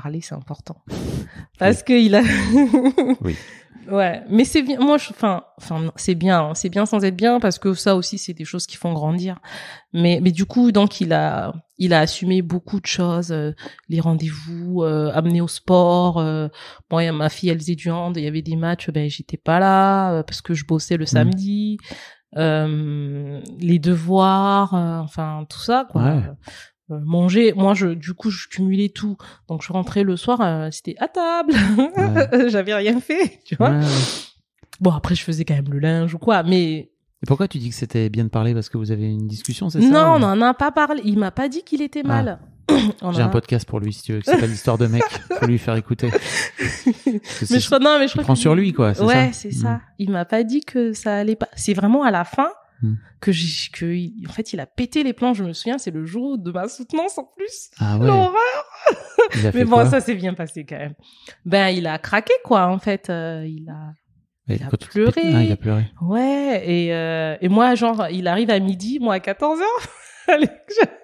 parler, c'est important. Parce que il a. oui. Ouais, mais c'est bien. Moi, je, enfin, enfin, c'est bien. Hein, c'est bien sans être bien parce que ça aussi, c'est des choses qui font grandir. Mais, mais du coup, donc il a, il a assumé beaucoup de choses, euh, les rendez-vous, euh, amener au sport. Euh, moi, ma fille, elle faisait du Il y avait des matchs, ben j'étais pas là parce que je bossais le mm. samedi. les devoirs, enfin tout ça. Quoi. Euh, manger. Moi, je, du coup, je cumulais tout. Donc, je rentrais le soir, euh, c'était à table. J'avais rien fait, tu vois. Bon, après, je faisais quand même le linge ou quoi, mais. Et pourquoi tu dis que c'était bien de parler parce que vous avez une discussion, c'est ça Non, on n'en a pas parlé. Il m'a pas dit qu'il était mal. Ah. J'ai un podcast pour lui, si tu veux, c'est pas l'histoire de mec. Faut lui faire écouter. mais je crois, sur lui, quoi. Ouais, c'est ça. Mm. Il m'a pas dit que ça allait pas. C'est vraiment à la fin Hmm. Que, j'ai, que en fait, il a pété les plans. Je me souviens, c'est le jour de ma soutenance en plus. Ah L'horreur. Mais bon, ça s'est bien passé quand même. Ben, il a craqué quoi. En fait, euh, il a. Il a, pleuré. il a pleuré. Ouais. Et, euh, et moi, genre, il arrive à midi, moi à 14 h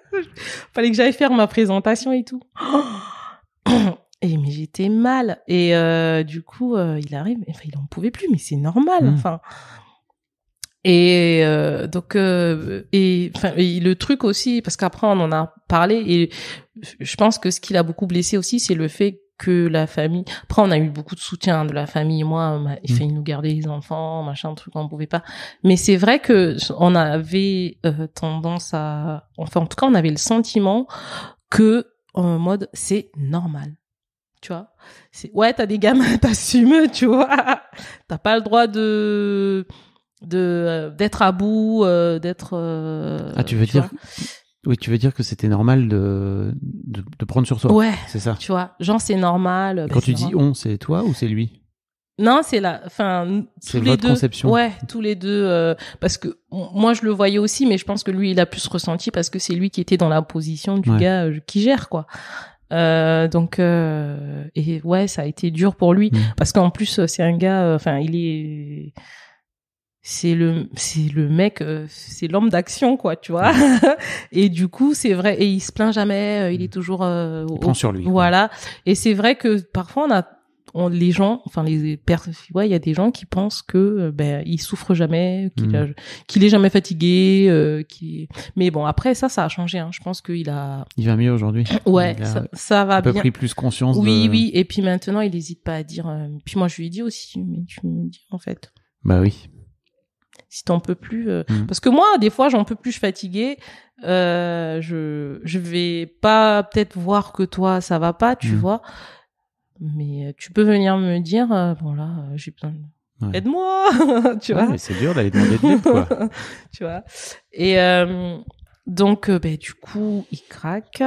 Fallait que j'aille faire ma présentation et tout. Et mais j'étais mal. Et euh, du coup, il arrive. Enfin, il en pouvait plus. Mais c'est normal. Hmm. Enfin, et euh, donc, euh, et, enfin le truc aussi, parce qu'après on en a parlé, et je pense que ce qui l'a beaucoup blessé aussi, c'est le fait que la famille. Après, on a eu beaucoup de soutien de la famille. Moi, il mm. fallait nous garder les enfants, machin, truc, on pouvait pas. Mais c'est vrai que on avait euh, tendance à, enfin, en tout cas, on avait le sentiment que en mode c'est normal tu vois. C'est ouais, t'as des gamins, t'assumes, tu vois. t'as pas le droit de de euh, d'être à bout, euh, d'être. Euh, ah, tu veux dire oui, tu veux dire que c'était normal de, de, prendre sur soi. Ouais. C'est ça. Tu vois, genre c'est normal. Bah, quand tu dis on, c'est toi ou c'est lui Non, c'est la, enfin, tous les deux. Conception. Ouais, tous les deux, parce que moi je le voyais aussi, mais je pense que lui il a plus ressenti parce que c'est lui qui était dans la position du gars qui gère quoi. donc et ouais, ça a été dur pour lui mmh. parce qu'en plus c'est un gars, enfin il est c'est le c'est le mec euh, c'est l'homme d'action quoi tu vois et du coup c'est vrai et il se plaint jamais euh, il est mm. toujours euh, prend sur lui voilà et c'est vrai que parfois on a on, les gens enfin les ouais il y a des gens qui pensent que euh, ben il souffre jamais qu'il mm. qu'il est jamais fatigué qui mais bon après ça ça a changé hein. je pense qu'il a il va mieux aujourd'hui ouais a ça, va un peu pris plus conscience oui oui et puis maintenant il n'hésite pas à dire puis moi je lui ai dit aussi mais tu me dis en fait bah oui si t'en peux plus. Euh, mmh. Parce que moi, des fois, j'en peux plus, je suis fatiguée. Euh, je je vais pas peut-être voir que toi, ça va pas, tu mmh. vois. Mais euh, tu peux venir me dire, bon là, j'ai besoin de aide-moi, tu vois. c'est dur d'aller demander de l'aide, quoi. tu vois. Et donc, ben du coup, il craque.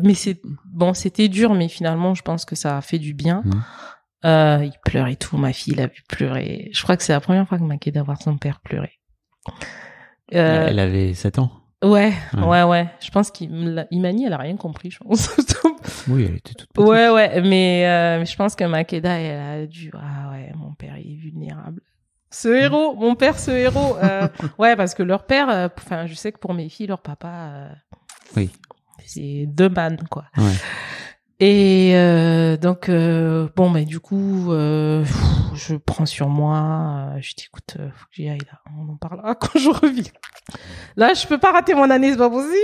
mais c'est bon, c'était dur, mais finalement, je pense que ça a fait du bien. Mmh. Euh, il pleurait tout. Ma fille a vu pleurer. Je crois que c'est la première fois que ma voit son père pleurer. Euh, elle avait 7 ans. Ouais, ouais, ouais, Je pense qu'Imani, elle a rien compris, je pense. oui, elle était toute petite. Ouais, ouais, mais euh, je pense que Makeda, elle a dû. Ah ouais, mon père, est vulnérable. Ce mm. héros, mon père, ce héros. ouais, parce que leur père, enfin, je sais que pour mes filles, leur papa. oui. C'est deux man, quoi. Ouais. Et euh, donc euh, bon, mais du coup, euh, je prends sur moi. je dis écoute, faut que j'y aille là. On en parle ah, quand je reviens. Là, je peux pas rater mon année, c'est pas possible.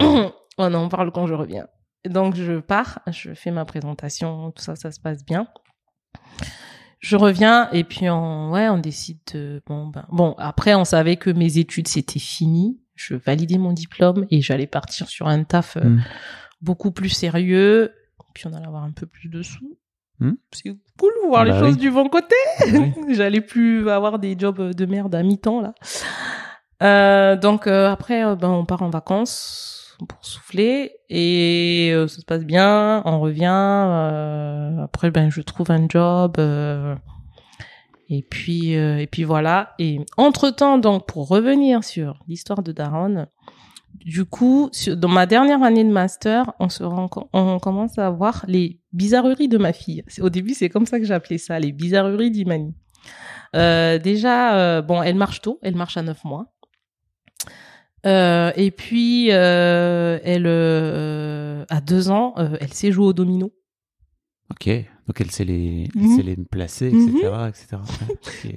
Ah. Oh on en parle quand je reviens. donc je pars, je fais ma présentation, tout ça, ça se passe bien. Je reviens et puis on ouais, on décide de bon ben bon après on savait que mes études c'était fini. Je validais mon diplôme et j'allais partir sur un taf. Hmm. beaucoup plus sérieux puis on allait avoir un peu plus de sous. Hmm. C'est cool voir ah les bah choses du bon côté. Bah J'allais plus avoir des jobs de merde à mi-temps là. Euh, donc euh, après, euh, ben on part en vacances pour souffler et ça se passe bien. On revient. après, ben je trouve un job. et puis, et puis voilà. Et entre temps, donc, pour revenir sur l'histoire de Daron, du coup, dans ma dernière année de master, on commence à voir les bizarreries de ma fille. Au début, c'est comme ça que j'appelais ça, les bizarreries d'Imani. Euh, déjà, euh, bon, elle marche tôt, elle marche à neuf mois. Euh, et puis, elle, à deux ans, elle sait jouer au domino. Ok, donc elle sait les, mhm. placer, etc. Et mhm. etc.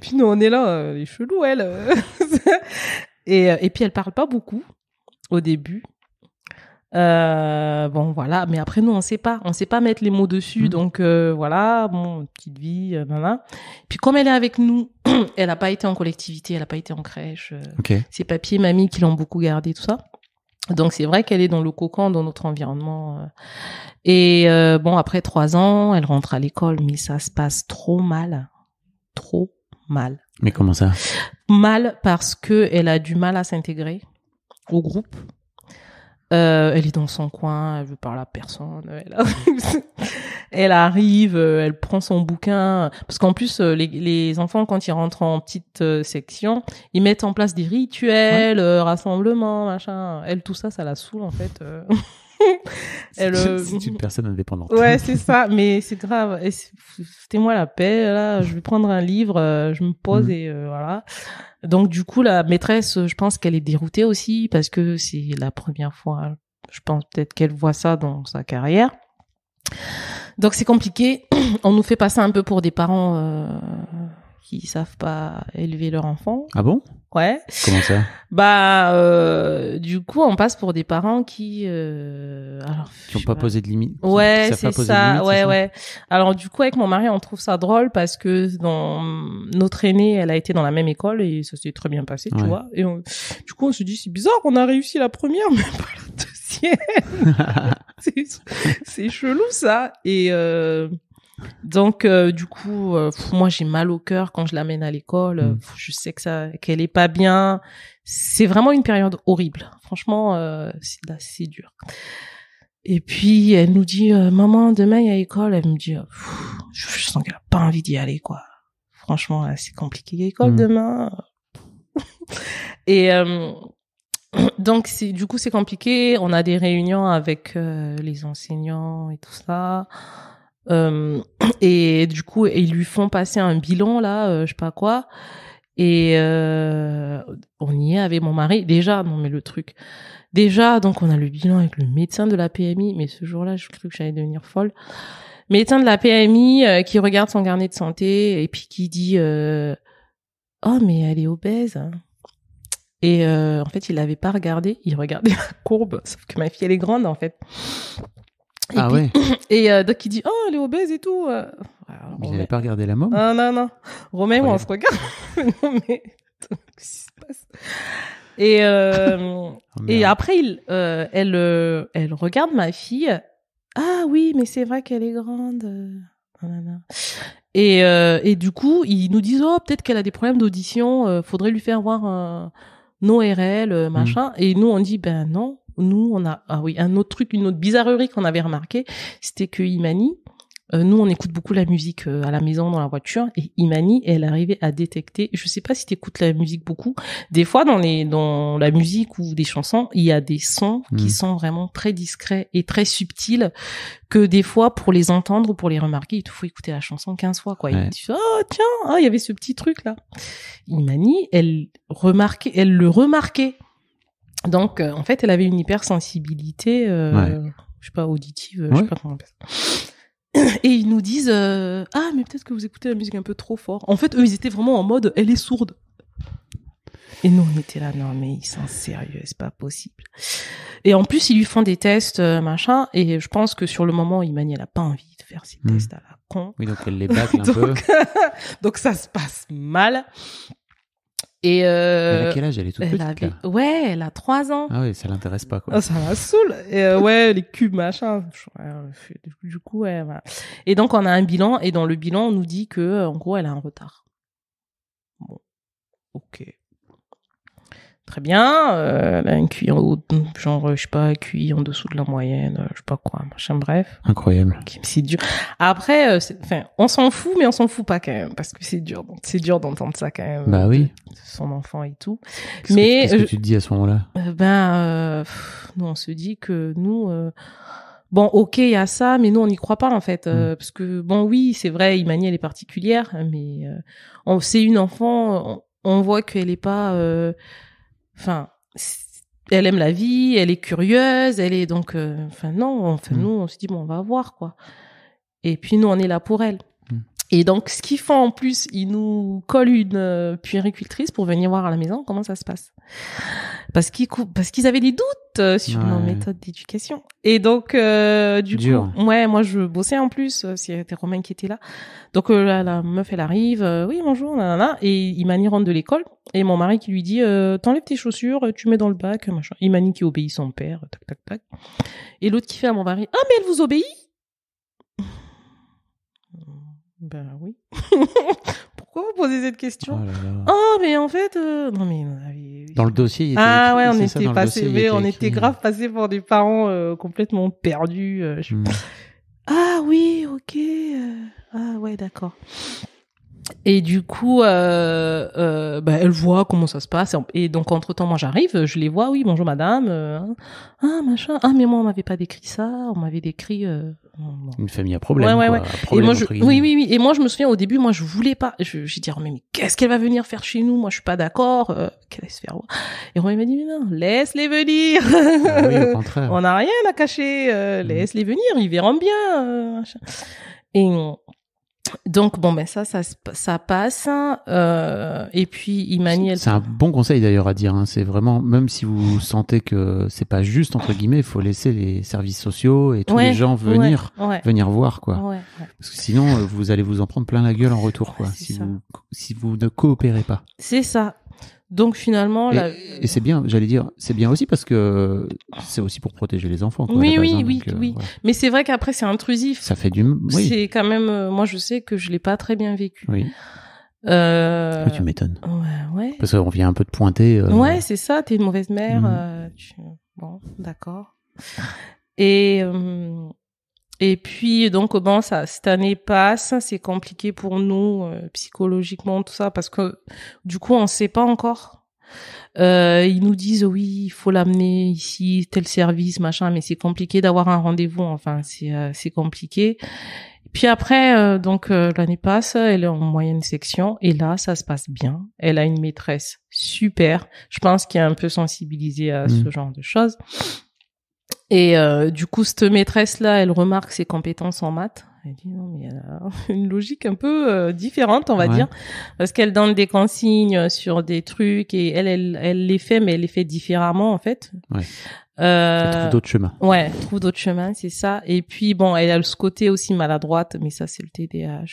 puis nous, on est là, les chelou, elle. et, et puis, elle parle pas beaucoup au début. Euh, bon voilà, mais après nous on sait pas, on sait pas mettre les mots dessus, mhm. donc euh, voilà, bon petite vie, euh, Puis comme elle est avec nous, elle n'a pas été en collectivité, elle n'a pas été en crèche. Okay. papiers, mamie qui l'ont beaucoup gardé tout ça. Donc c'est vrai qu'elle est dans le cocon, dans notre environnement. Et bon après trois ans, elle rentre à l'école, mais ça se passe trop mal, trop mal. Mais comment ça Mal parce que elle a du mal à s'intégrer au groupe. Euh, elle est dans son coin, elle veut parler à personne. Elle arrive, euh, elle, prend son bouquin. Parce qu'en plus, euh, les, enfants, quand ils rentrent en petite section, ils mettent en place des rituels, rassemblements, machin. Elle, tout ça, ça la saoule en fait. c'est une personne indépendante. Ouais, c'est ça, mais c'est grave. C'était moi la paix, là, je vais prendre un livre, je me pose mm. et voilà. Donc du coup, la maîtresse, je pense qu'elle est déroutée aussi parce que c'est la première fois, je pense peut-être qu'elle voit ça dans sa carrière. Donc c'est compliqué. On nous fait passer un peu pour des parents euh, qui savent pas élever leur enfant. Ah bon Ouais. Comment ça Bah, euh, du coup, on passe pour des parents qui, euh, qui n'ont pas, posé de limite. Ouais, c'est ça. ouais, ouais. Alors, du coup, avec mon mari, on trouve ça drôle parce que dans notre aînée, elle a été dans la même école et ça s'est très bien passé, tu vois. Et du coup, on se dit, c'est bizarre, on a réussi la première, mais pas la deuxième. c'est chelou ça. Et euh, donc, euh, du coup, euh, moi, j'ai mal au cœur quand je l'amène à l'école. Euh, mm. je sais que ça, qu'elle est pas bien. C'est vraiment une période horrible. Franchement, c'est assez dur. Et puis, elle nous dit, maman, demain, il y a école Elle me dit, je, sens qu'elle a pas envie d'y aller, quoi. Franchement, c'est compliqué l'école école mm. demain. Et donc, c'est, du coup, c'est compliqué. On a des réunions avec les enseignants et tout ça. Euh, et du coup, ils lui font passer un bilan là, euh, je sais pas quoi. Et euh, on y est avec mon mari. Déjà, non mais le truc. Déjà, donc on a le bilan avec le médecin de la PMI. Mais ce jour-là, je cru que j'allais devenir folle. Médecin de la PMI qui regarde son carnet de santé et puis qui dit Oh mais elle est obèse. Hein. Et en fait, il l'avait pas regardé. Il regardait la courbe. Sauf que ma fille, elle est grande en fait ah ouais. Et euh, donc il dit Oh, elle est obèse et tout. vous euh. alors, pas regardé la môme Non, non, non. Romain, on se regarde. non, mais. Qu'est-ce qui se passe Et, euh, oh, et après, il, elle, elle regarde ma fille. Ah oui, mais c'est vrai qu'elle est grande. Et, et du coup, ils nous disent Oh, peut-être qu'elle a des problèmes d'audition. faudrait lui faire voir un non hmm. machin. Et nous, on dit Ben non nous, on a ah oui un autre truc, une autre bizarrerie qu'on avait remarqué, c'était que Imani, euh, nous on écoute beaucoup la musique euh, à la maison dans la voiture et Imani, elle arrivait à détecter. Je sais pas si tu écoutes la musique beaucoup. Des fois dans les dans la musique ou des chansons, il y a des sons qui hmm. sont vraiment très discrets et très subtils que des fois pour les entendre ou pour les remarquer, il te faut écouter la chanson 15 fois quoi. oh tiens, oh, il y avait ce petit truc là. Imani, elle remarquait, elle le remarquait donc, euh, en fait, elle avait une hypersensibilité, euh, ne je sais pas, auditive, je sais pas comment Et ils nous disent euh, Ah, mais peut-être que vous écoutez la musique un peu trop fort. En fait, eux, ils étaient vraiment en mode Elle est sourde. Et nous, on était là, non, mais ils sont sérieux, c'est pas possible. Et en plus, ils lui font des tests, euh, machin, et je pense que sur le moment, Imani, elle a pas envie de faire ces hmm. tests à la con. Oui, donc elle les bat un peu. donc ça se passe mal. Et euh... Elle a quel âge Elle est toute petite Ouais, elle a 3 ans. Ah oui, ça l'intéresse pas quoi. Ah ça la saoule. Et euh, ouais, les cubes machin. Du coup, ouais, Et donc on a un bilan et dans le bilan on nous dit que euh, en gros elle a un retard. Bon, ok. Très bien, euh, elle a une cuillère genre, je sais pas, cuit en dessous de la moyenne, euh, je sais pas quoi, machin, bref. Incroyable. C'est dur. Après, euh, enfin, on s'en fout, mais on s'en fout pas quand même, parce que c'est dur. C'est dur d'entendre ça quand même. Bah oui. Son enfant et tout. mais. Qu'est-ce que tu te dis à ce moment-là Ben, nous, on se dit que nous. bon, ok, il y a ça, mais nous, on n'y croit pas, en fait. Mm. Parce que, bon, oui, c'est vrai, Imani, elle est particulière, mais on c'est une enfant, on, voit qu'elle n'est pas enfin, elle aime la vie, elle est curieuse, elle est donc, euh, enfin non, enfin mm. nous, on se dit bon, on va voir quoi. Et puis nous, on est là pour elle. Et donc, ce qu'ils font en plus, ils nous collent une euh, puéricultrice pour venir voir à la maison comment ça se passe. Parce qu'ils parce qu'ils avaient des doutes euh, sur nos méthodes d'éducation. Et donc, euh, du coup, ouais, moi je bossais en plus. C'était Romain qui était là. Donc la, meuf, elle arrive. oui, bonjour, nanana. Et Imani rentre de l'école. Et mon mari qui lui dit, t'enlèves tes chaussures, tu mets dans le bac, machin. Imani qui obéit son père, tac, tac, tac. Et l'autre qui fait à mon mari, ah mais elle vous obéit ben oui. Pourquoi vous posez cette question oh Ah oh mais en fait, euh, non mais dans le dossier. Il était ah ouais, on était passé, on était grave passé pour des parents euh, complètement perdus. Euh, hmm. Ah oui, ok. Ah ouais, d'accord. Et du coup, bah, elle voit comment ça se passe. Et donc, entre-temps, moi, j'arrive, je les vois, oui, bonjour madame. Hein. ah, machin. Ah, mais moi, on m'avait pas décrit ça. On m'avait décrit une famille à problème. et moi, je, oui, oui, oui. Et moi, je me souviens au début, moi, je voulais pas. J'ai dit, mais, mais qu'est-ce qu'elle va venir faire chez nous Moi, je suis pas d'accord. Euh, qu'elle se faire Et Romain m'a dit, mais non, laisse-les venir. Bah On n'a rien à cacher. Euh, mm. laisse-les venir, ils verront bien. Euh, et et donc bon ben ça ça ça passe euh, et puis Emmanuel... c'est un bon conseil d'ailleurs à dire hein. c'est vraiment même si vous sentez que c'est pas juste entre guillemets il faut laisser les services sociaux et tous les gens venir venir voir quoi parce que sinon euh, vous allez vous en prendre plein la gueule en retour quoi si si vous ne coopérez pas c'est ça donc finalement, et, la... et c'est bien, j'allais dire, c'est bien aussi parce que c'est aussi pour protéger les enfants. oui, oui, hein, oui, euh, oui. Mais c'est vrai qu'après c'est intrusif. Ça fait du, oui. c'est quand même. Euh, moi, je sais que je l'ai pas très bien vécu. Euh, oui. tu m'étonnes. Ouais, ouais. Parce qu'on vient un peu de pointer. Ouais, c'est ça. T'es une mauvaise mère. Mhm. Bon, d'accord. Et et puis donc oh, bon, ça, cette année passe, c'est compliqué pour nous euh, psychologiquement tout ça parce que du coup on sait pas encore. Euh, ils nous disent oui, il faut l'amener ici, tel service, machin, mais c'est compliqué d'avoir un rendez-vous. Enfin, c'est euh, c'est compliqué. Puis après, euh, donc euh, l'année passe, elle est en moyenne section et là, ça se passe bien. Elle a une maîtresse super. Je pense qui est un peu sensibilisée à mmh. ce genre de choses. Et euh, du coup, cette maîtresse-là, elle remarque ses compétences en maths. Elle dit non, mais elle a une logique un peu euh, différente, on va dire, parce qu'elle donne des consignes sur des trucs et elle, elle, elle, les fait, mais elle les fait différemment en fait. Ouais. Euh, elle trouve d'autres chemins. Ouais, elle trouve d'autres chemins, c'est ça. Et puis bon, elle a ce côté aussi maladroite, mais ça c'est le TDAH.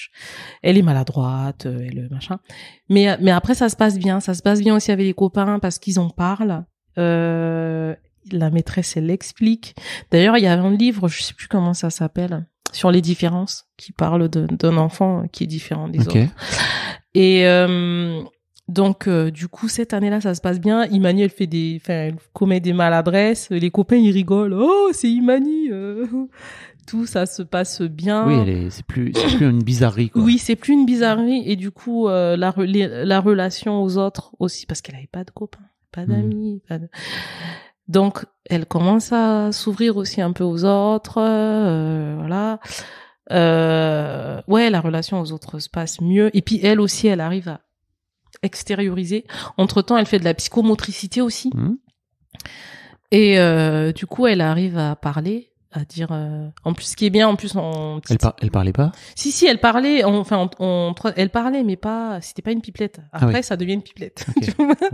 Elle est maladroite, euh, elle machin. Mais mais après ça se passe bien, ça se passe bien aussi avec les copains parce qu'ils en parlent. Euh, la maîtresse, elle l'explique. D'ailleurs, il y a un livre, je sais plus comment ça s'appelle, sur les différences, qui parle d'un enfant qui est différent des autres. Et euh, donc, euh, du coup, cette année-là, ça se passe bien. Imani, elle fait des, enfin, commet des maladresses. Les copains, ils rigolent. Oh, c'est Imani. Euh. tout ça se passe bien. Oui, c'est plus, plus une bizarrerie. Oui, c'est plus une bizarrerie. Et du coup, la, relation aux autres aussi, parce qu'elle n'avait pas de copains, pas hmm. d'amis, donc, elle commence à s'ouvrir aussi un peu aux autres, euh, voilà. Euh, ouais, la relation aux autres se passe mieux. Et puis elle aussi, elle arrive à extérioriser. Entre temps, elle fait de la psychomotricité aussi. Mmh. Et euh, du coup, elle arrive à parler à dire. Euh, en plus, ce qui est bien, en plus, on. Elle, elle, parlait pas. Si si, elle parlait. Enfin, on... elle parlait, mais pas. C'était pas une pipelette. Ah Après, ça devient une pipelette.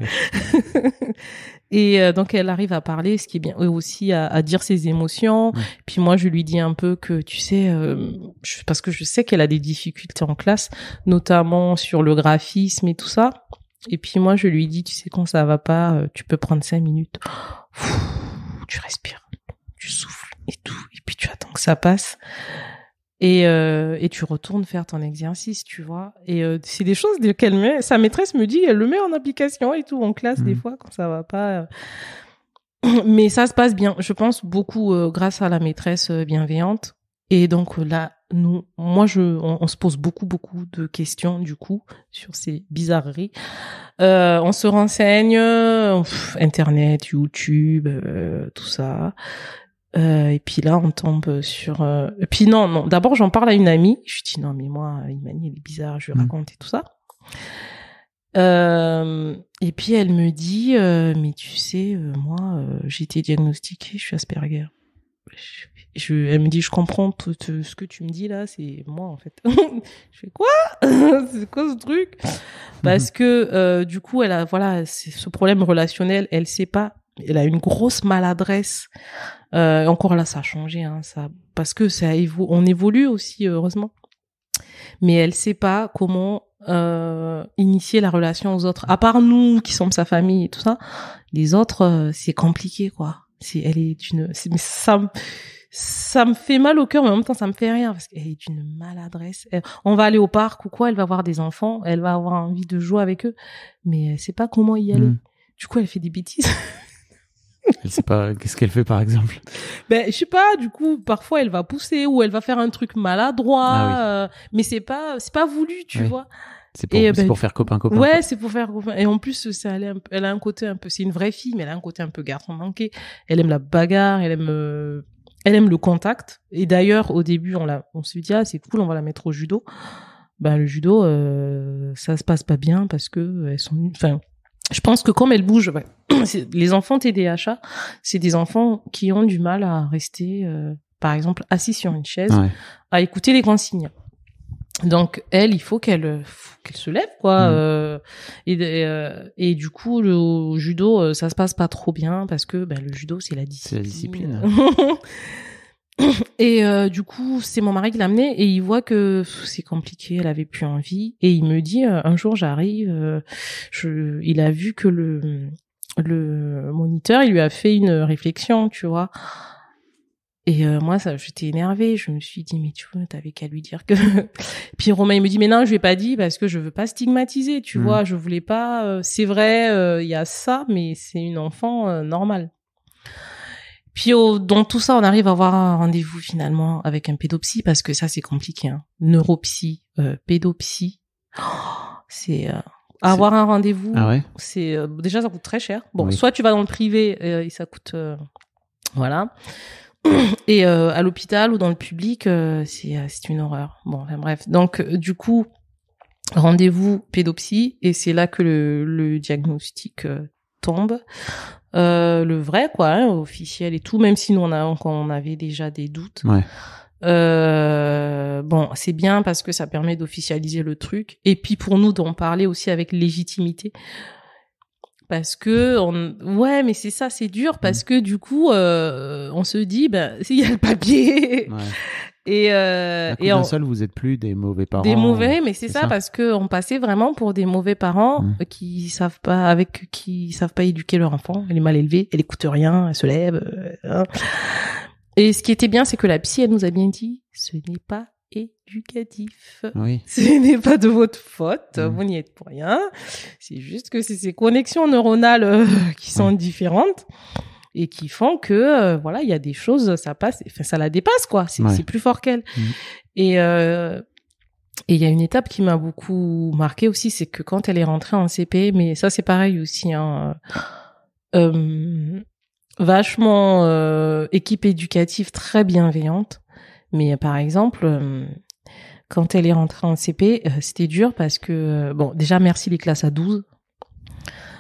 et euh, donc, elle arrive à parler, ce qui est bien, et aussi à, dire ses émotions. Puis moi, je lui dis un peu que, tu sais, euh, parce que je sais qu'elle a des difficultés en classe, notamment sur le graphisme et tout ça. Et puis moi, je lui dis, tu sais, quand ça va pas, tu peux prendre cinq minutes. tu respires, tu souffles et tout. Et puis tu attends que ça passe. Et, euh, tu retournes faire ton exercice, tu vois. Et euh, c'est des choses qu'elle met. Sa maîtresse me dit, elle le met en application et tout en classe des mhm. fois quand ça va pas. Euh. Mais ça se passe bien. Je pense beaucoup grâce à la maîtresse bienveillante. Et donc là, nous, moi, je, on, se pose beaucoup, beaucoup de questions du coup sur ces bizarreries. on se renseigne, Internet, YouTube, tout ça. Euh, et puis là, on tombe sur. Euh, et puis non, non. D'abord, j'en parle à une amie. Je lui dis non, mais moi, il elle est bizarre. Je lui mm. raconte et tout ça. Euh, et puis elle me dit, mais tu sais, moi, j'ai été diagnostiquée, je suis Asperger. Je... elle me dit, je comprends tout, tout, ce que tu me dis là, c'est moi en fait. je fais quoi C'est quoi ce truc mm-hmm. Parce que du coup, elle a voilà, ce problème relationnel. Elle sait pas elle a une grosse maladresse. Euh, encore là, ça a changé, hein, ça, parce que ça on évolue aussi, heureusement. Mais elle sait pas comment euh, initier la relation aux autres. À part nous, qui sommes sa famille et tout ça, les autres, euh, c'est compliqué, quoi. C'est, elle est une, ça, ça me fait mal au cœur, mais en même temps, ça me fait rien parce qu'elle est une maladresse. on va aller au parc ou quoi, elle va avoir des enfants, elle va avoir envie de jouer avec eux, mais elle sait pas comment y aller. Mm. Du coup, elle fait des bêtises. Elle sait pas qu'est-ce qu'elle fait par exemple. Ben je sais pas. Du coup, parfois elle va pousser ou elle va faire un truc maladroit, ah euh, mais c'est pas c'est pas voulu, tu vois. C'est ben, pour, faire copain copain. Ouais, c'est pour faire copain. Et en plus, ça, elle, a un côté un peu. C'est une vraie fille, mais elle a un côté un peu garçon manqué. Elle aime la bagarre, elle aime euh, elle aime le contact. Et d'ailleurs, au début, on l'a on se dit ah c'est cool, on va la mettre au judo. Ben le judo, euh, ça se passe pas bien parce que elles sont enfin je pense que comme elle bouge, les enfants TDAH, c'est des enfants qui ont du mal à rester, euh, par exemple, assis sur une chaise, à écouter les consignes. Donc elle, il faut qu'elle qu'elle se lève quoi. Mm. Euh, et, euh, et du coup le judo, ça se passe pas trop bien parce que ben, le judo c'est la discipline. C'est la discipline. Et euh, du coup, c'est mon mari qui l'a amené et il voit que c'est compliqué, elle avait plus envie et il me dit euh, un jour j'arrive, euh, il a vu que le moniteur, il lui a fait une réflexion, tu vois. Et moi, ça, j'étais énervée. Je me suis dit, mais tu vois, t'avais qu'à lui dire que. Puis Romain, il me dit, mais non, je lui pas dit parce que je veux pas stigmatiser, tu mmh. vois. Je voulais pas. c'est vrai, il y a ça, mais c'est une enfant normale. Puis dans tout ça, on arrive à avoir un rendez-vous finalement avec un pédopsie parce que ça c'est compliqué. Hein. Neuropsie, euh, pédopsie, oh, euh, c'est avoir un rendez-vous. Ah c'est euh, déjà ça coûte très cher. Bon, soit tu vas dans le privé et ça coûte voilà. Et à l'hôpital ou dans le public, c'est c'est une horreur. Bon, bref. Donc du coup, rendez-vous pédopsie et c'est là que le diagnostic euh, le vrai, quoi, hein, officiel et tout, même si nous, on, a, on avait déjà des doutes. Euh, bon, c'est bien parce que ça permet d'officialiser le truc. Et puis pour nous, d'en parler aussi avec légitimité. Parce que, on... ouais, mais c'est ça, c'est dur parce mmh. que du coup, euh, on se dit, ben, s'il y a le papier, et, euh, et en seul, vous êtes plus des mauvais parents. Des mauvais, mais c'est ça, parce que on passait vraiment pour des mauvais parents mmh. qui savent pas avec qui savent pas éduquer leur enfant. Elle est mal élevée, elle écoute rien, elle se lève. Euh, hein. Et ce qui était bien, c'est que la psy, elle nous a bien dit, ce n'est pas éducatif. Ce n'est pas de votre faute, mmh. vous n'y êtes pour rien. C'est juste que c'est ces connexions neuronales euh, qui sont différentes et qui font que euh, voilà il y a des choses ça passe enfin ça la dépasse quoi c'est plus fort qu'elle mmh. et euh, et il y a une étape qui m'a beaucoup marqué aussi c'est que quand elle est rentrée en CP mais ça c'est pareil aussi un hein, euh, vachement équipe éducative très bienveillante mais par exemple quand elle est rentrée en CP, c'était dur parce que, bon, déjà, merci les classes à 12.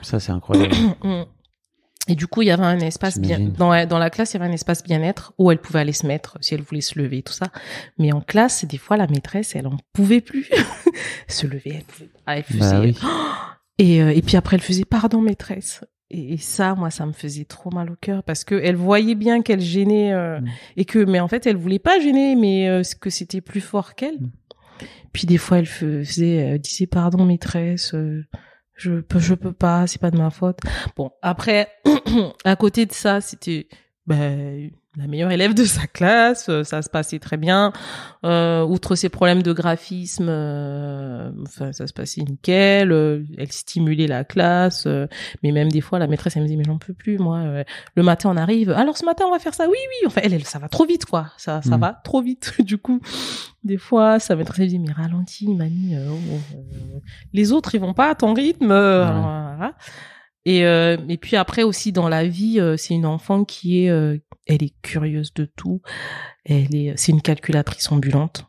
Ça, c'est incroyable. Mm. Et du coup, il y avait un espace bien dans la, classe, il y avait un espace bien-être où elle pouvait aller se mettre si elle voulait se lever, tout ça. Mais en classe, des fois, la maîtresse, elle en pouvait plus se lever, elle bah faisait. Euh, et, puis après, elle faisait pardon maîtresse. Et, ça, moi, ça me faisait trop mal au cœur parce que elle voyait bien qu'elle gênait euh, mm. et que, mais en fait, elle voulait pas gêner, mais euh, que c'était plus fort qu'elle. Mm. Puis des fois, elle faisait, disait pardon maîtresse je peux je peux pas c'est pas de ma faute bon après à côté de ça c'était ben, la meilleure élève de sa classe, euh, ça se passait très bien. Euh, outre ses problèmes de graphisme, euh, enfin ça se passait nickel. elle stimulait la classe, mais même des fois la maîtresse elle me dit mais j'en peux plus moi. le matin on arrive, alors ce matin on va faire ça. Oui oui, enfin elle, elle ça va trop vite quoi, ça ça mm. va trop vite du coup. Des fois sa maîtresse me dit mais ralentis mamie, oh, les autres ils vont pas à ton rythme. voilà. Euh, et, puis après aussi dans la vie, euh, c'est une enfant qui est, euh, elle est curieuse de tout. Elle est, c'est une calculatrice ambulante.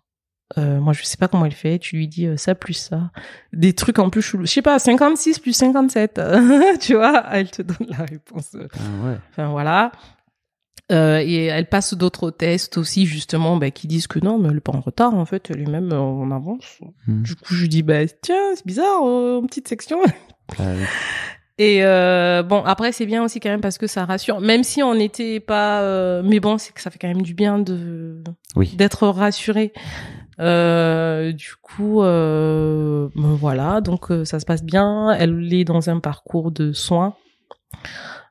moi, je sais pas comment elle fait. Tu lui dis ça plus ça, des trucs en plus Je sais pas, 56 plus 57. tu vois, elle te donne la réponse. Ah ouais. Enfin voilà. et elle passe d'autres tests aussi justement bah, qui disent que non mais elle est pas en retard en fait elle est même on en avance hmm. du coup je lui dis bah tiens c'est bizarre petite section ah Et euh, bon, après c'est bien aussi quand même parce que ça rassure, même si on n'était pas. Euh, mais bon, c'est que ça fait quand même du bien de d'être rassuré. Euh, du coup, ben voilà, donc ça se passe bien. Elle est dans un parcours de soins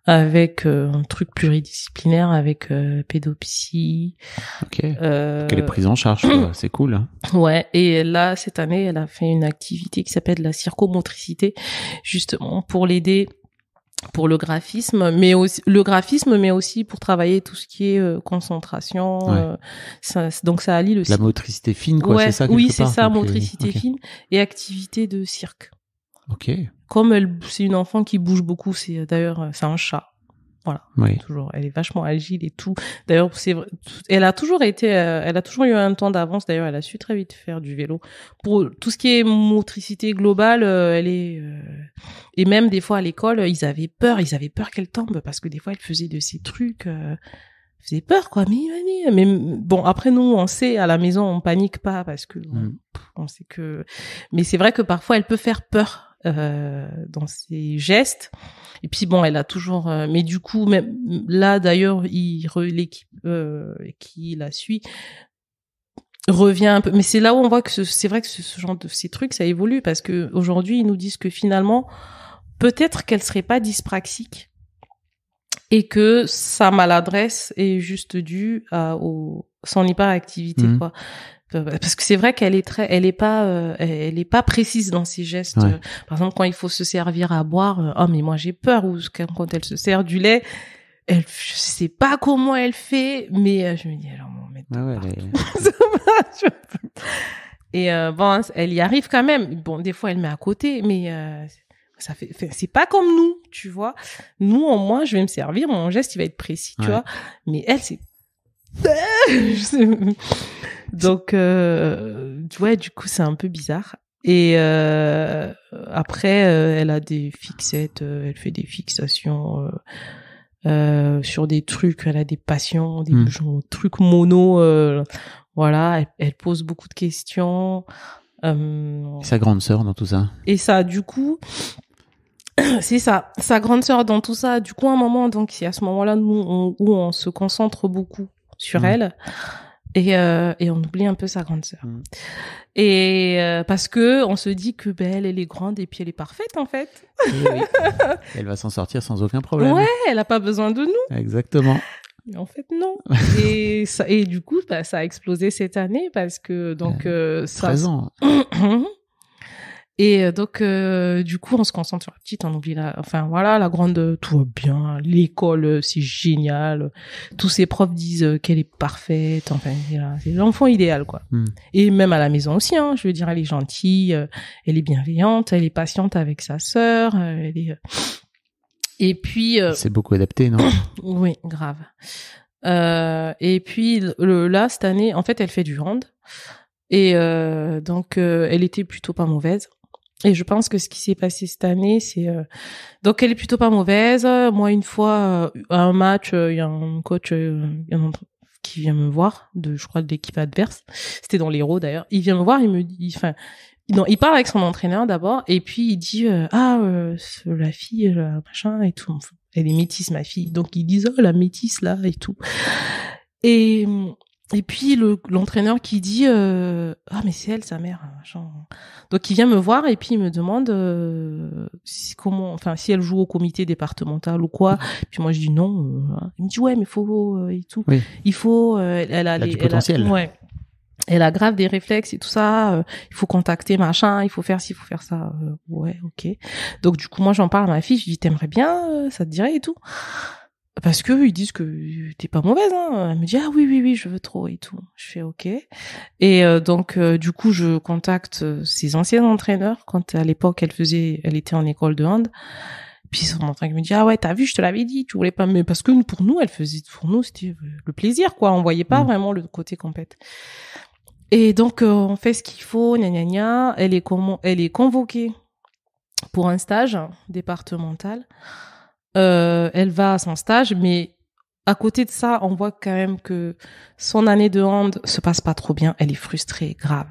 avec euh, un truc pluridisciplinaire avec euh, pédopsie. Ok. Euh, Qu'elle est prise en charge, c'est cool. Hein. Ouais. Et là, cette année, elle a fait une activité qui s'appelle la circomotricité, justement pour l'aider pour le graphisme, mais aussi le graphisme, mais aussi pour travailler tout ce qui est euh, concentration. ça, donc ça allie le la motricité fine, quoi. Ouais, c'est ça, oui, c'est ça, motricité fine et activité de cirque. Ok. Comme elle, c'est une enfant qui bouge beaucoup, c'est euh, d'ailleurs euh, c'est un chat. Voilà. Toujours, elle est vachement agile et tout. D'ailleurs, c'est elle a toujours été, euh, elle a toujours eu un temps d'avance. D'ailleurs, elle a su très vite faire du vélo. Pour tout ce qui est motricité globale, elle est et même des fois à l'école, ils avaient peur, ils avaient peur qu'elle tombe parce que des fois, elle faisait de ces trucs. Euh faisait peur quoi mais, mais, bon après nous on sait à la maison on panique pas parce que mm. on sait que mais c'est vrai que parfois elle peut faire peur euh, dans ses gestes. Et puis bon, elle a toujours. Euh, mais du coup, même là d'ailleurs, l'équipe euh, qui la suit revient un peu. Mais c'est là où on voit que c'est vrai que ce, genre de ces trucs, ça évolue parce que aujourd'hui, ils nous disent que finalement, peut-être qu'elle serait pas dyspraxique et que sa maladresse est juste due à, son hyperactivité. Mhm. Quoi. Bah, bah, parce que c'est vrai qu'elle est très elle est pas euh, elle est pas précise dans ses gestes par exemple quand il faut se servir à boire euh, oh mais moi j'ai peur ou quand elle se sert du lait elle je sais pas comment elle fait mais euh, je me dis alors on va mettre ah ouais, et bon elle y arrive quand même bon des fois elle met à côté mais ça fait, c'est pas comme nous tu vois nous au moins je vais me servir mon geste il va être précis tu vois mais elle c'est Donc, euh, ouais, du coup, c'est un peu bizarre. Et euh, après, euh, elle a des fixettes, elle fait des fixations sur des trucs, elle a des passions, des hmm. trucs mono. voilà, elle, pose beaucoup de questions. sa grande sœur dans tout ça. Et ça, du coup, c'est ça, sa grande sœur dans tout ça. Du coup, à un moment, donc c'est à ce moment-là où on se concentre beaucoup sur hmm. elle. Euh, et, on oublie un peu sa grande sœur. Mm. Et euh, parce que on se dit que belle elle, est grande et puis elle est parfaite en fait. Oui, elle va s'en sortir sans aucun problème. Ouais, elle n'a pas besoin de nous. Exactement. Mais en fait non. et ça, et du coup bah, ça a explosé cette année parce que donc euh, ça. 13 ans. Et euh, donc, euh, du coup, on se concentre sur la petite, on oublie la... Enfin, voilà, la grande, euh, tout va bien, l'école, c'est génial. Tous ses profs disent qu'elle est parfaite. Enfin, c'est l'enfant idéal, quoi. Hmm. Et même à la maison aussi, hein, je veux dire, elle est gentille, elle est bienveillante, elle est patiente avec sa sœur, elle est... Et puis... C'est beaucoup adapté, non Oui, grave. et puis, là, cette année, en fait, elle fait du hand. Et donc, elle était plutôt pas mauvaise. Et je pense que ce qui s'est passé cette année, c'est euh, donc elle est plutôt pas mauvaise. Moi, une fois euh, à un match, euh, il y a un coach qui vient me voir de, je crois, de l'équipe adverse. C'était dans rôles d'ailleurs. Il vient me voir, il me dit, enfin, il parle avec son entraîneur d'abord, et puis il dit ah la fille, machin et tout. Elle est métisse ma fille, donc ils disent oh la métisse là et tout. Et et puis l'entraîneur qui dit euh, ah mais c'est elle sa mère machin donc il vient me voir et puis il me demande euh, si, comment enfin si elle joue au comité départemental ou quoi puis moi je dis non euh, hein. il me dit ouais mais faut euh, et tout il faut elle a, elle du potentiel ouais elle a grave des réflexes et tout ça, il faut contacter machin, il faut faire ci, il faut faire ça. ouais, ok. Donc du coup, moi j'en parle à ma fille, je dis t'aimerais bien, ça te dirait et tout parce que ils disent que t'es pas mauvaise hein. elle me dit ah oui oui oui je veux trop et tout je fais ok et euh, donc euh, du coup je contacte ses euh, anciens entraîneurs quand à l'époque elle faisait elle était en école de hand puis son entraîneur me dit ah ouais t'as vu je te l'avais dit tu voulais pas mais parce que pour nous elle faisait pour nous c'était le plaisir quoi on voyait pas mm. vraiment le côté compète et donc on fait ce qu'il faut gna gna gna elle est comment elle est convoquée pour un stage départemental euh, elle va à son stage, mais à côté de ça, on voit quand même que son année de hand se passe pas trop bien. Elle est frustrée, grave.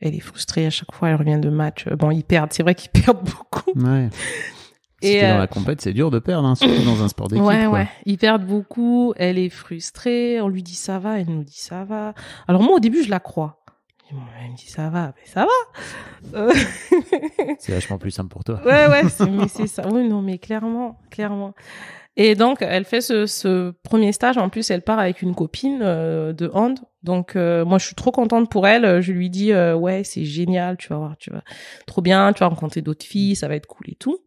Elle est frustrée à chaque fois. Elle revient de match. Euh, bon, ils perdent. C'est vrai qu'ils perdent beaucoup. Ouais. Et dans euh, la compète, c'est dur de perdre, hein, surtout dans un sport d'équipe. Ouais, ouais. Ils perdent beaucoup. Elle est frustrée. On lui dit ça va. Elle nous dit ça va. Alors moi, au début, je la crois elle me dit ça va, mais ça va. Euh, c'est vachement plus simple pour toi. Ouais ouais, mais c'est ça. Oui non mais clairement, clairement. Et donc elle fait ce, premier stage. En plus elle part avec une copine euh, de hand. Donc euh, moi je suis trop contente pour elle. Je lui dis ouais c'est génial, tu vas voir, tu vas trop bien, tu vas rencontrer d'autres filles, ça va être cool et tout.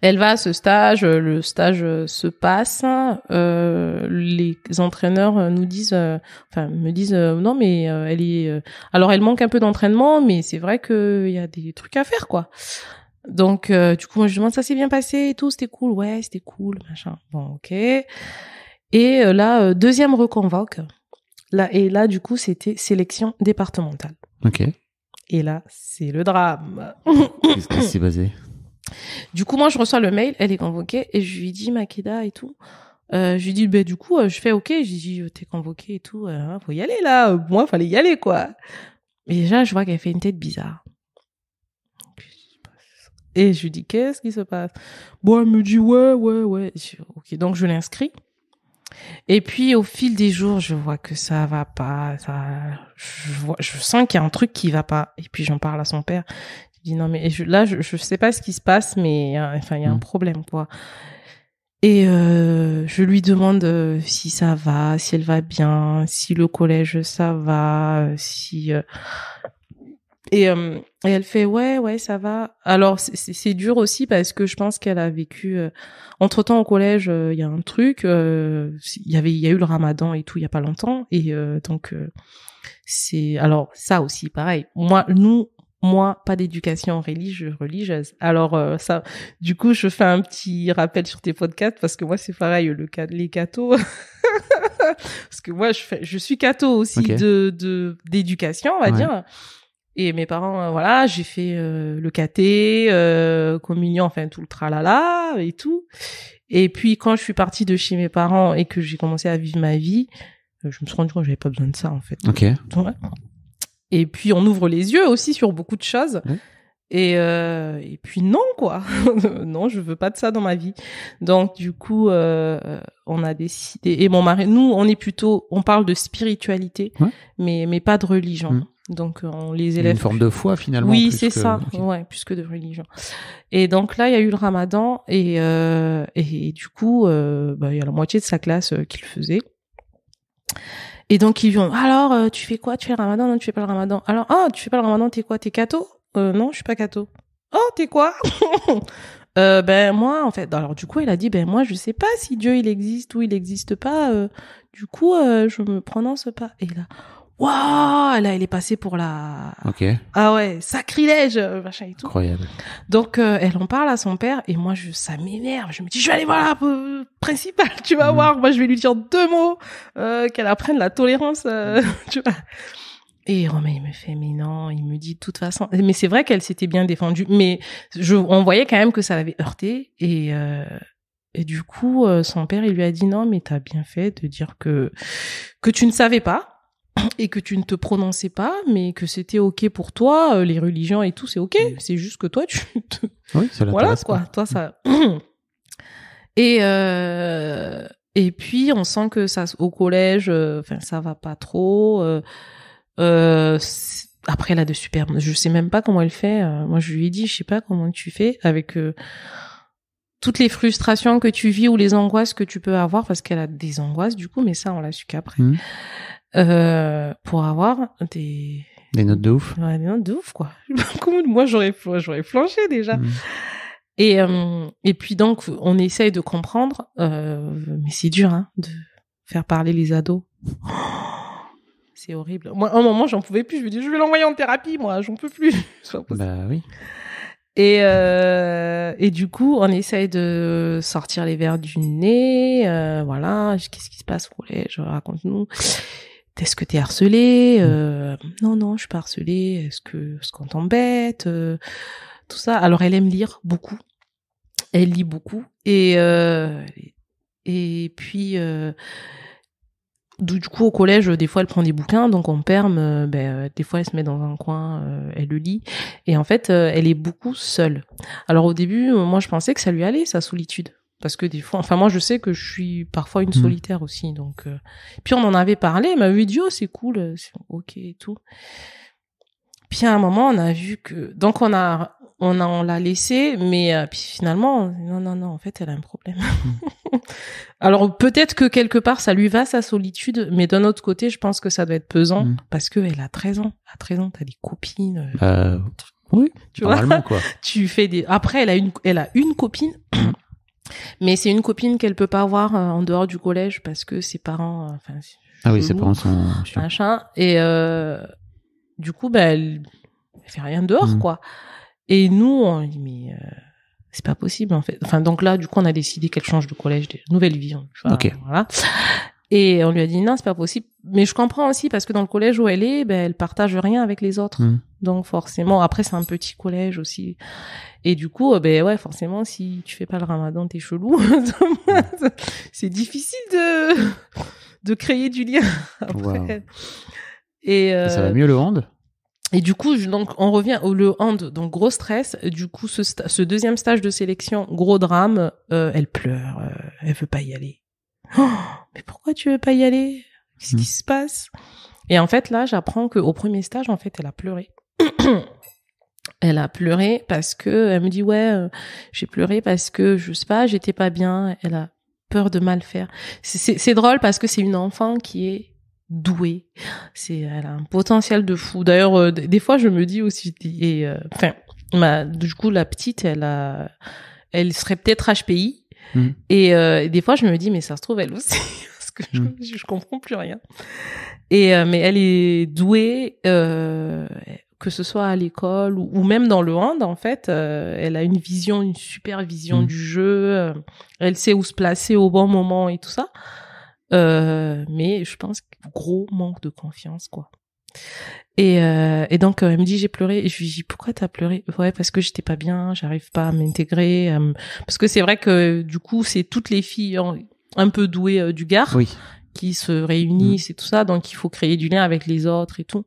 Elle va à ce stage, euh, le stage euh, se passe, hein. euh, les entraîneurs nous disent, enfin me disent, non mais elle est, alors elle manque un peu d'entraînement, mais c'est vrai qu'il y a des trucs à faire quoi. Donc du coup moi je demande ça s'est bien passé et tout, c'était cool, ouais c'était cool machin, bon ok. Et là deuxième reconvoque, là et là du coup c'était sélection départementale. Ok. Et là c'est le drame. Qu'est-ce qui s'est passé du coup, moi, je reçois le mail, elle est convoquée et je lui dis Makeda et tout. Euh, je lui dis bah, du coup, euh, je fais ok. Je lui dis oh, t'es convoquée et tout. Euh, hein, faut y aller là. Moi, fallait y aller quoi. Et déjà, je vois qu'elle fait une tête bizarre. Et je lui dis qu'est-ce qui se passe Bon, elle me dit ouais, ouais, ouais. ok, donc je l'inscris. Et puis au fil des jours, je vois que ça va pas, je, je sens qu'il y a un truc qui va pas. Et puis j'en parle à son père dis non mais là je, je sais pas ce qui se passe mais euh, enfin il y a un mm. problème quoi. Et euh, je lui demande euh, si ça va, si elle va bien, si le collège ça va, si et, et, elle fait ouais ouais ça va. Alors c'est dur aussi parce que je pense qu'elle a vécu entre temps au collège il y a un truc, il y avait il y a eu le Ramadan et tout il y a pas longtemps et donc c'est alors ça aussi pareil. Moi nous moi, pas d'éducation religieuse, religieuse. Alors euh, ça, du coup, je fais un petit rappel sur tes podcasts parce que moi, c'est pareil, le les cathos. parce que moi, je fais, je suis catho aussi de d'éducation, on va dire. Et mes parents, euh, voilà, j'ai fait euh, le caté, communion, enfin tout le tralala et tout. Et puis quand je suis partie de chez mes parents et que j'ai commencé à vivre ma vie, je me suis rendu compte que j'avais pas besoin de ça en fait. Ok. Et puis on ouvre les yeux aussi sur beaucoup de choses. Euh, et, puis non, quoi. non, je veux pas de ça dans ma vie. Donc du coup, euh, on a décidé. Et mon mari, nous, on est plutôt, on parle de spiritualité, mais mais pas de religion. Mm. Donc euh, on les élève. Une forme de foi finalement. Oui, c'est ça. Ouais, plus que de religion. Et donc là, il y a eu le Ramadan et et, du coup, bah, il y a la moitié de sa classe qui le faisait. Et donc ils vont alors euh, tu fais quoi Tu fais le Ramadan Non, tu fais pas le Ramadan. Alors ah, tu fais pas le Ramadan, t'es quoi T'es cato euh, Non, je suis pas cato. Oh, t'es quoi euh, ben moi en fait alors du coup il a dit ben moi je sais pas si Dieu il existe ou il existe pas du coup je me prononce pas et là waouh, là, elle est passée pour la. Ok. Ah ouais, sacrilège, euh, machin et tout. Incroyable. Donc, euh, elle en parle à son père et moi, je, ça m'énerve. Je me dis, je vais aller voir la euh, principale, tu vas mhm. voir. Moi, je vais lui dire deux mots, euh, qu'elle apprenne la tolérance, mhm. tu vois. Et Romain, il me fait, mais non, il me dit de toute façon. Mais c'est vrai qu'elle s'était bien défendue, mais je, on voyait quand même que ça l'avait heurté. Et, euh, et du coup, son père, il lui a dit non, mais t'as bien fait de dire que que tu ne savais pas et que tu ne te prononçais pas, mais que c'était ok pour toi, euh, les religions et tout, c'est ok. C'est juste que toi, tu Oui, voilà quoi, toi ça. et euh, et puis on sent que ça au collège, euh, enfin ne ça va pas trop. après là de super, je sais même pas comment elle fait. moi je lui ai dit, je sais pas comment tu fais avec toutes les frustrations que tu vis ou les angoisses que tu peux avoir parce qu'elle a des angoisses du coup mais ça on l'a su qu'après mmh. Euh, pour avoir des des notes de ouf. Ouais, des notes de ouf quoi. Moi j'aurais j'aurais flanché déjà. Mm. Et euh, et puis donc on essaye de comprendre, euh, mais c'est dur hein, de faire parler les ados. c'est horrible. Moi, à un moment, j'en pouvais plus. Je me dis, je vais l'envoyer en thérapie, moi, j'en peux plus. bah oui. Et, euh, et du coup, on essaye de sortir les verres du nez. Euh, voilà, qu'est-ce qui se passe au collège Raconte-nous est-ce que t'es harcelé mm. euh, Non, non, je suis pas harcelée. Est-ce que ce qu'on t'embête euh, Tout ça. Alors elle aime lire beaucoup. Elle lit beaucoup et euh, et puis du coup au collège des fois elle prend des bouquins donc on perme ben, des fois elle se met dans un coin elle le lit et en fait elle est beaucoup seule alors au début moi je pensais que ça lui allait sa solitude parce que des fois enfin moi je sais que je suis parfois une mhm. solitaire aussi donc euh. puis on en avait parlé mais m'a vidéo oh, c'est cool euh, ok et tout puis à un moment on a vu que donc on a on a on l'a laissé mais euh, puis finalement non non non en fait elle a un problème alors peut-être que quelque part ça lui va sa solitude mais d'un autre côté je pense que ça doit être pesant mhm. parce que elle a 13 ans à 13 ans t'as des copines oui tu quoi. tu fais des après elle a une elle a une copine mhm. Mais c'est une copine qu'elle peut pas avoir euh, en dehors du collège parce que ses parents, euh, enfin, ah oui, ses parents sont machin. Et euh, du coup, bah, elle, fait rien dehors, mhm. quoi. Et nous, on dit mais c'est pas possible en fait. Enfin, donc là, du coup, on a décidé qu'elle change de collège, de nouvelle vie. Hein, ok. Et on lui a dit non, c'est pas possible. Mais je comprends aussi parce que dans le collège où elle est, ben, elle partage rien avec les autres. Mm. Donc forcément, après c'est un petit collège aussi. Et du coup, euh, ben ouais, forcément, si tu fais pas le ramadan, t'es chelou. c'est difficile de de créer du lien. Et ça va euh, mieux le hand. Et du coup, je, donc on revient au le hand, donc gros stress. Du coup, ce, ce deuxième stage de sélection, gros drame. Euh, elle pleure, elle veut pas y aller Oh, mais pourquoi tu veux pas y aller Qu'est-ce qui hmm. se passe Et en fait, là, j'apprends qu'au premier stage, en fait, elle a pleuré. elle a pleuré parce que elle me dit ouais, euh, j'ai pleuré parce que je sais pas, j'étais pas bien. Elle a peur de mal faire. C'est drôle parce que c'est une enfant qui est douée. C'est elle a un potentiel de fou. D'ailleurs, euh, des fois, je me dis aussi, et euh, enfin, du coup, la petite, elle a, elle serait peut-être HPI Mhm. Et, euh, des fois, je me dis, mais ça se trouve, elle aussi, parce que mhm. je, comprends plus rien. Et euh, mais elle est douée, euh, que ce soit à l'école ou, même dans le hand, en fait, elle a une vision, une super vision mhm. du jeu. elle sait où se placer au bon moment et tout ça. mais je pense gros manque de confiance, quoi. Euh, et, donc euh, elle me dit j'ai pleuré et je lui dis pourquoi t'as pleuré ouais parce que j'étais pas bien j'arrive pas à m'intégrer parce que c'est vrai que du coup c'est toutes les filles un peu douées euh, du Gard qui se réunissent mm. et tout ça donc il faut créer du lien avec les autres et tout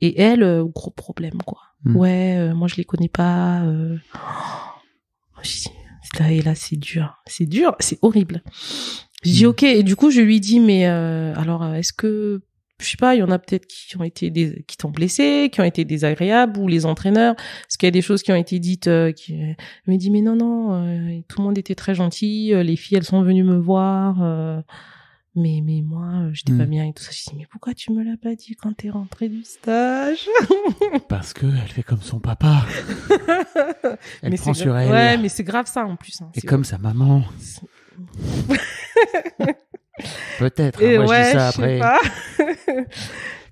et elle gros problème quoi mm. ouais moi je les connais pas Là, et là, c'est dur. C'est dur, c'est horrible. Je dis mm. ok. Et du coup, je lui dis mais alors, est-ce que je sais pas, il y en a peut-être qui ont été des, qui t'ont blessé, qui ont été désagréables ou les entraîneurs, parce qu'il y a des choses qui ont été dites euh, qui euh, me dit mais non non, euh, tout le monde était très gentil, les filles elles sont venues me voir mais mais moi j'étais pas hmm. bien et tout ça. Je dis mais pourquoi tu me l'as pas dit quand t'es rentrée du stage Parce que elle fait comme son papa. elle prend sur elle. Ouais, mais c'est grave ça en plus. Hein, et comme sa maman. Peut-être. Hein, moi, je dis ça après.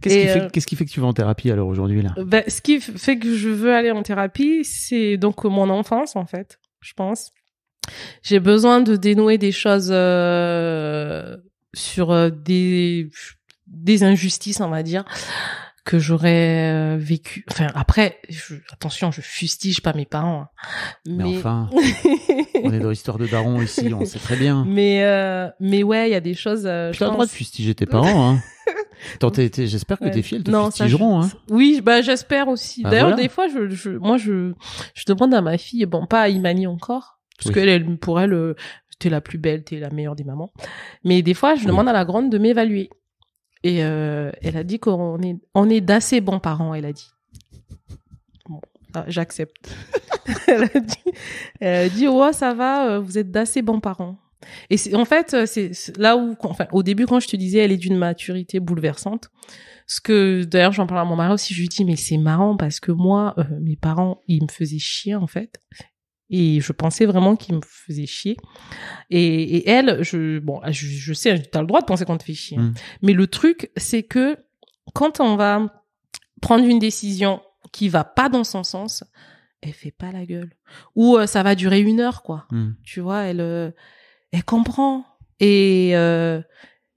Euh, qu'est-ce qui, fait que tu vas en thérapie alors aujourd'hui là ben, Ce qui fait que je veux aller en thérapie, c'est donc mon enfance en fait, je pense. J'ai besoin de dénouer des choses euh, sur euh, des, des injustices, on va dire que j'aurais euh, vécu. Enfin, après, attention, je fustige pas mes parents. Hein. Mais... enfin, on est dans l'histoire de Daron ici, on sait très bien. Mais euh, mais ouais, il y a des choses. Euh, tu as le droit de fustiger tes parents. Hein. j'espère que tes filles, te fustigeront. hein. Oui, bah j'espère aussi. Bah, D'ailleurs, des fois, je, moi, je, je demande à ma fille, bon, pas à Imani encore, parce que qu'elle, elle, pour elle, t'es la plus belle, t'es la meilleure des mamans. Mais des fois, je demande à la grande de m'évaluer. Et euh, elle a dit qu'on est, d'assez bons parents, elle a dit. Bon, j'accepte. elle a dit, ouais, ça va, euh, vous êtes d'assez bons parents. Et en fait, euh, c'est là où, au début, quand je te disais, elle est d'une maturité bouleversante. Ce que, d'ailleurs, j'en parle à mon mari aussi, je lui dis, mais c'est marrant parce que moi, mes parents, ils me faisaient chier, en fait. Et je pensais vraiment qu'il me faisait chier. Et, elle, je, bon, ah, je, je sais, hein, as le droit de penser qu'on te fait chier. Hein. Mm. Mais le truc, c'est que quand on va prendre une décision qui va pas dans son sens, elle fait pas la gueule. Ou euh, ça va durer une heure, quoi. Mm. Tu vois, elle, euh, elle comprend. Et euh,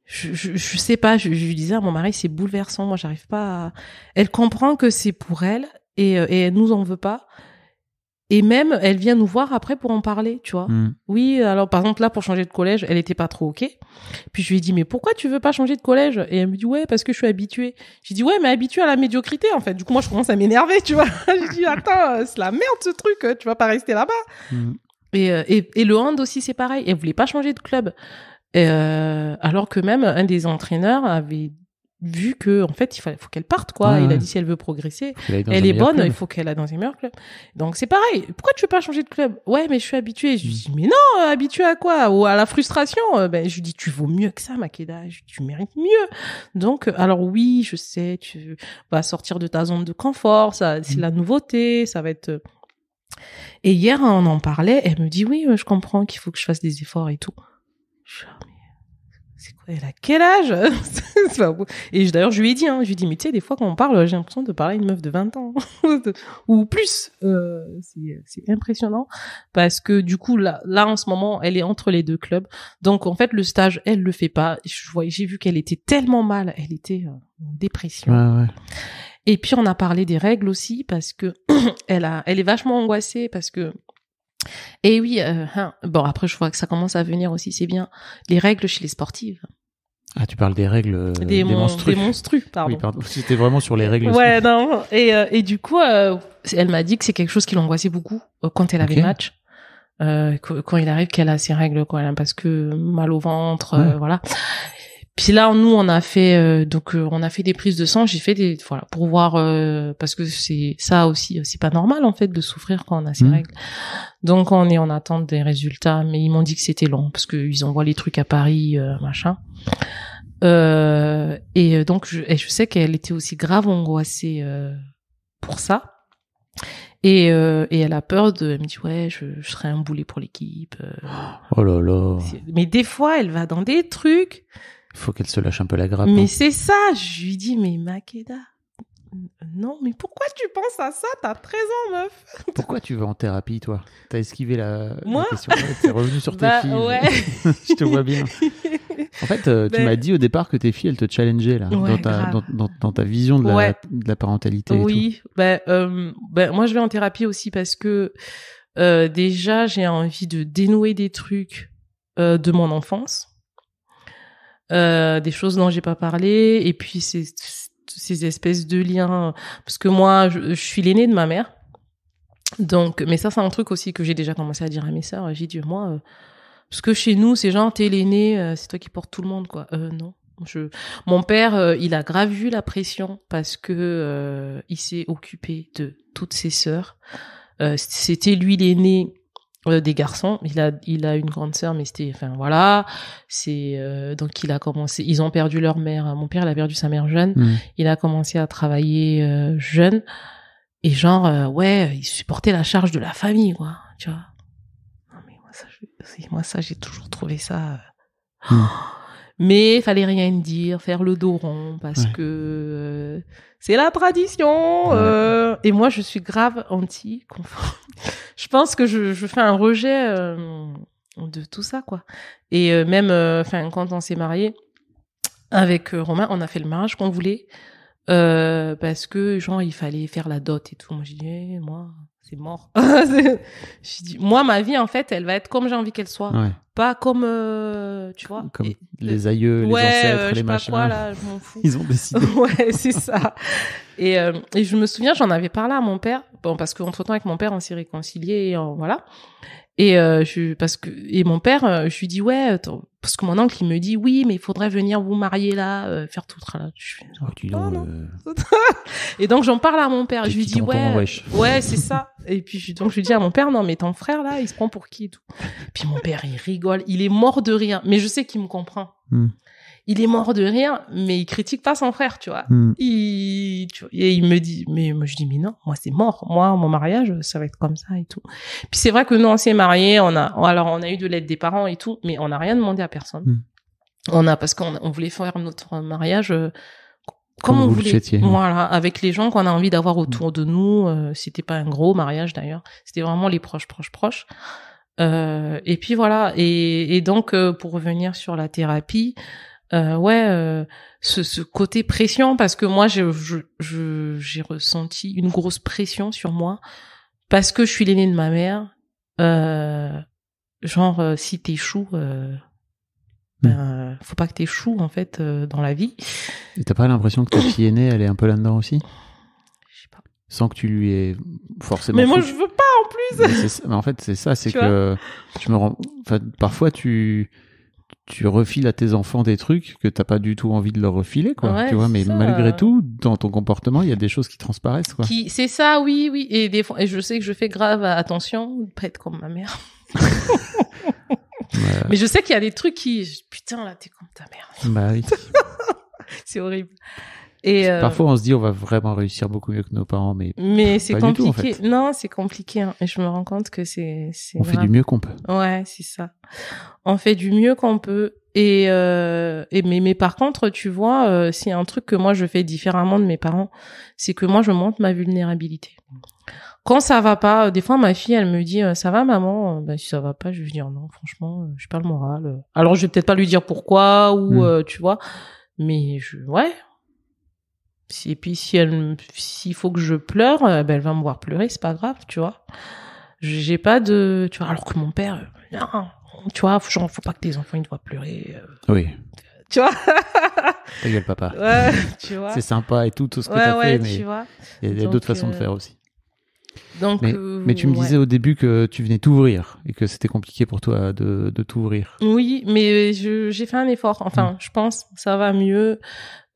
je, je, sais pas, je, lui disais à mon mari, c'est bouleversant. Moi, j'arrive pas Elle comprend que c'est pour elle et, et elle nous en veut pas. Et même, elle vient nous voir après pour en parler, tu vois. Hmm. Oui, alors par exemple là, pour changer de collège, elle était pas trop ok. Puis je lui ai dit mais pourquoi tu veux pas changer de collège Et elle me dit ouais parce que je suis habituée. J'ai dit ouais mais habituée à la médiocrité en fait. Du coup moi je commence à m'énerver, tu vois. J'ai dit attends euh, c'est la merde ce truc, euh, tu vas pas rester là-bas. Hmm. Euh, et, le hand aussi c'est pareil. Elle voulait pas changer de club. alors que même un des entraîneurs avait vu que en fait il faut, qu'elle parte quoi il a dit si elle veut progresser elle est bonne il faut qu'elle a dans un meilleur club donc c'est pareil pourquoi tu veux pas changer de club ouais mais je suis habituée. je lui dis mais non euh, habituée à quoi ou à la frustration euh, ben je lui dis tu vaux mieux que ça Makeda tu mérites mieux donc euh, alors oui je sais tu vas sortir de ta zone de confort ça c'est mm. la nouveauté ça va être et hier on en parlait elle me dit oui je comprends qu'il faut que je fasse des efforts et tout je elle a quel âge Et d'ailleurs, je lui ai dit, hein, je lui ai dit, mais tu sais, des fois quand on parle, j'ai l'impression de parler à une meuf de 20 ans ou plus. Euh, c'est impressionnant parce que du coup, là, en ce moment, elle est entre les deux clubs. Donc, en fait, le stage, elle le fait pas. J'ai vu qu'elle était tellement mal, elle était euh, en dépression. Et puis, on a parlé des règles aussi parce que elle a, elle est vachement angoissée parce que et eh oui, euh, hein, bon après je vois que ça commence à venir aussi, c'est bien les règles chez les sportives. Ah, tu parles des règles euh, des, des monstrues. pardon. C'était vraiment sur les règles. Ouais, non. Et, euh, du coup, euh, elle m'a dit que c'est quelque chose qui l'angoissait beaucoup quand elle avait match. quand il arrive qu'elle a ses règles, quoi, hein, parce que mal au ventre, voilà. Puis là, nous, on a fait euh, donc euh, on a fait des prises de sang. J'ai fait des voilà pour voir euh, parce que c'est ça aussi, c'est pas normal en fait de souffrir quand on a ces mmh. règles. Donc on est en attente des résultats, mais ils m'ont dit que c'était long parce qu'ils envoient les trucs à Paris, machin. et donc je, sais qu'elle était aussi grave angoissée pour ça. Et, elle a peur de. Elle me dit ouais, je, serai un boulet pour l'équipe. oh là là. Mais des fois, elle va dans des trucs. Il faut qu'elle se lâche un peu la grappe. Mais hein. c'est ça, je lui dis, mais Makeda, non, mais pourquoi tu penses à ça T'as 13 ans, meuf. Pourquoi tu vas en thérapie, toi T'as esquivé la, question. T'es revenu sur tes bah, filles. Ouais. je te vois bien. En fait, euh, tu ben m'as dit au départ que tes filles, elles te challengeaient là, dans, ta, vision de la, parentalité. Oui, bah, euh, bah, moi je vais en thérapie aussi parce que euh, déjà j'ai envie de dénouer des trucs de mon enfance euh, des choses dont j'ai pas parlé, et puis ces, ces espèces de liens, parce que moi, je, suis l'aîné de ma mère, donc, mais ça, c'est un truc aussi que j'ai déjà commencé à dire à mes sœurs. J'ai dit, moi, euh, parce que chez nous, c'est genre, t'es l'aîné, euh, c'est toi qui portes tout le monde, quoi. Euh, non. Je... Mon père, il a grave vu la pression parce que il s'est occupé de toutes ses sœurs. C'était lui l'aîné euh, des garçons. Il a, il a une grande sœur, mais c'était, enfin voilà, c'est euh, donc il a commencé. Ils ont perdu leur mère. Mon père, il a perdu sa mère jeune. Hmm. Il a commencé à travailler euh, jeune et genre ouais, il supportait la charge de la famille, quoi. Tu vois. Non mais moi ça, moi ça, j'ai toujours trouvé ça. Hmm. Oh, mais fallait rien dire, faire le dos rond parce que euh, c'est la tradition. Euh. et moi, je suis grave anti confort je pense que je, fais un rejet euh, de tout ça, quoi. Et même, enfin, quand on s'est marié avec Romain, on a fait le mariage qu'on voulait parce que genre il fallait faire la dot et tout. Moi, j'ai dit, eh, moi, c'est mort. je moi, ma vie, en fait, elle va être comme j'ai envie qu'elle soit. Pas comme, euh, tu vois. Comme les aïeux, les ancêtres, les machins. là, je m'en fous. Ils ont décidé. ouais, c'est ça. Et, euh, et, je me souviens, j'en avais parlé à mon père. Bon, parce qu'entre temps, avec mon père, on s'est réconciliés et euh, voilà. Et euh, je parce que et mon père, euh, je lui dis ouais, parce que mon oncle il me dit oui, mais il faudrait venir vous marier là, euh, faire tout là. Oh, ah, et donc j'en parle à mon père, je lui dis ouais, ouais c'est ça. Et puis je, donc je lui dis à mon père non mais ton frère là, il se prend pour qui et tout. Puis mon père il rigole, il est mort de rire, mais je sais qu'il me comprend. Hmm il est mort de rire, mais il critique pas son frère, tu vois. Hmm. Il, et il me dit, mais moi je dis, mais non, moi c'est mort. Moi, mon mariage, ça va être comme ça et tout. Puis c'est vrai que nous, on s'est mariés, on a, alors on a eu de l'aide des parents et tout, mais on n'a rien demandé à personne. Hmm. On a, parce qu'on voulait faire notre mariage euh, comme, on voulait. voilà, avec les gens qu'on a envie d'avoir hmm. autour de nous. Euh, c'était pas un gros mariage d'ailleurs. C'était vraiment les proches, proches, proches. Euh, et puis voilà. et donc, pour revenir sur la thérapie, euh, ouais, euh, ce, ce, côté pression, parce que moi, j'ai je, je, ressenti une grosse pression sur moi, parce que je suis l'aînée de ma mère. Euh, genre, si t'échoues, euh, hmm. ben, faut pas que t'échoues, en fait, dans la vie. Et t'as pas l'impression que ta fille aînée, elle est un peu là-dedans aussi Je sais pas. Sans que tu lui aies forcément. Mais moi, je veux pas, en plus mais, en fait, c'est ça, c'est que tu me parfois, tu tu refiles à tes enfants des trucs que t'as pas du tout envie de leur refiler, quoi. tu vois, mais malgré tout, dans ton comportement, il y a des choses qui transparaissent, Qui, c'est ça, oui, oui. Et des et je sais que je fais grave attention, de pas être comme ma mère. Mais je sais qu'il y a des trucs qui, putain, là, t'es comme ta mère. Bah c'est horrible. Et euh, Parfois, on se dit, on va vraiment réussir beaucoup mieux que nos parents, mais. Mais c'est compliqué. Tout, Non, c'est compliqué. Hein. Et je me rends compte que c'est. On fait du mieux qu'on peut. Ouais, c'est ça. On fait du mieux qu'on peut. Et, euh... et mais, mais par contre, tu vois, euh, c'est un truc que moi je fais différemment de mes parents, c'est que moi je montre ma vulnérabilité. Quand ça va pas, euh, des fois ma fille elle me dit euh, ça va maman, ben, si ça va pas, je vais dire non franchement, je suis pas le moral. Alors je vais peut-être pas lui dire pourquoi ou hmm. tu vois, mais je ouais, et puis si elle, s'il faut que je pleure, euh, ben, elle va me voir pleurer, c'est pas grave, tu vois. J'ai pas de, tu vois. Alors que mon père, euh, non, tu vois, genre faut pas que tes enfants ils te voient pleurer. Euh, oui. Tu vois. Ta le papa. Ouais, tu vois. c'est sympa et tout, tout ce que ouais, t'as fait, il y a, d'autres façons de faire aussi. Donc, mais, tu me disais au début que tu venais t'ouvrir et que c'était compliqué pour toi de, de t'ouvrir. Oui, mais j'ai fait un effort. Enfin, mm. je pense que ça va mieux.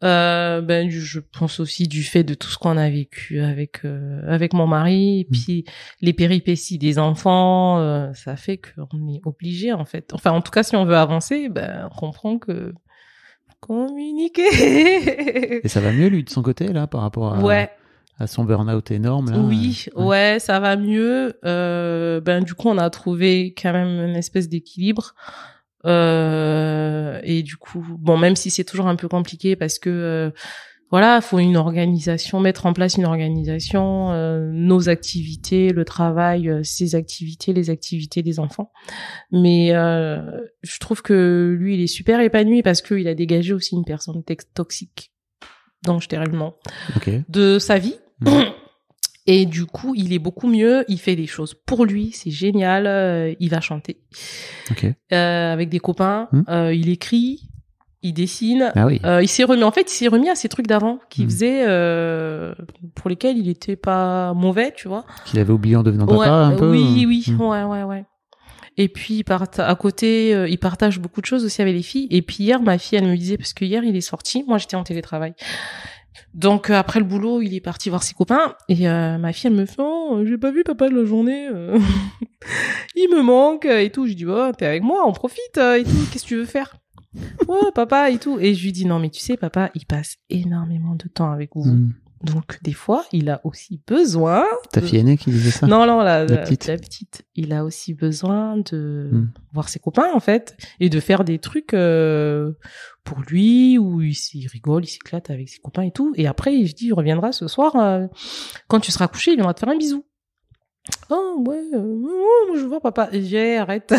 Euh, ben je pense aussi du fait de tout ce qu'on a vécu avec euh, avec mon mari mmh. puis les péripéties des enfants euh, ça fait qu'on est obligé en fait enfin en tout cas si on veut avancer ben on comprend que communiquer et ça va mieux lui de son côté là par rapport à son burn-out énorme Oui, ouais. ça va mieux. Euh, ben du coup, on a trouvé quand même une espèce d'équilibre. Euh, et du coup, bon, même si c'est toujours un peu compliqué parce que euh, voilà, faut une organisation, mettre en place une organisation, euh, nos activités, le travail, euh, ses activités, les activités des enfants. Mais euh, je trouve que lui, il est super épanoui parce qu'il a dégagé aussi une personne toxique, donc je de sa vie. Et du coup, il est beaucoup mieux. Il fait des choses pour lui. C'est génial. Euh, il va chanter euh, avec des copains. Hmm. Euh, il écrit. Il dessine. Ah oui. Euh, il s'est remis. En fait, il s'est remis à ces trucs d'avant qu'il hmm. faisait, euh, pour lesquels il était pas mauvais, tu vois. Qu'il avait oublié en devenant papa un peu. Oui, oui, hmm. ouais, ouais, ouais. Et puis, à côté, il partage beaucoup de choses aussi avec les filles. Et puis hier, ma fille, elle me disait, parce que hier, il est sorti, moi j'étais en télétravail. Donc euh, après le boulot, il est parti voir ses copains et euh, ma fille elle me fait "Oh, j'ai pas vu papa de la journée. Euh. il me manque et tout." Je dis bah, t'es avec moi, on profite et tout. Qu'est-ce que tu veux faire "Oh, papa et tout." Et je lui dis "Non, mais tu sais papa, il passe énormément de temps avec vous." Mm. Donc des fois, il a aussi besoin. Ta fille aînée qui disait ça Non, non, la, petite. la petite. Il a aussi besoin de hmm. voir ses copains en fait et de faire des trucs euh, pour lui où il, rigole, il s'éclate avec ses copains et tout. Et après, je dis, il reviendra ce soir euh, quand tu seras couché, il viendra te faire un bisou. Ah, euh, oh ouais, je vois papa. J'ai arrête.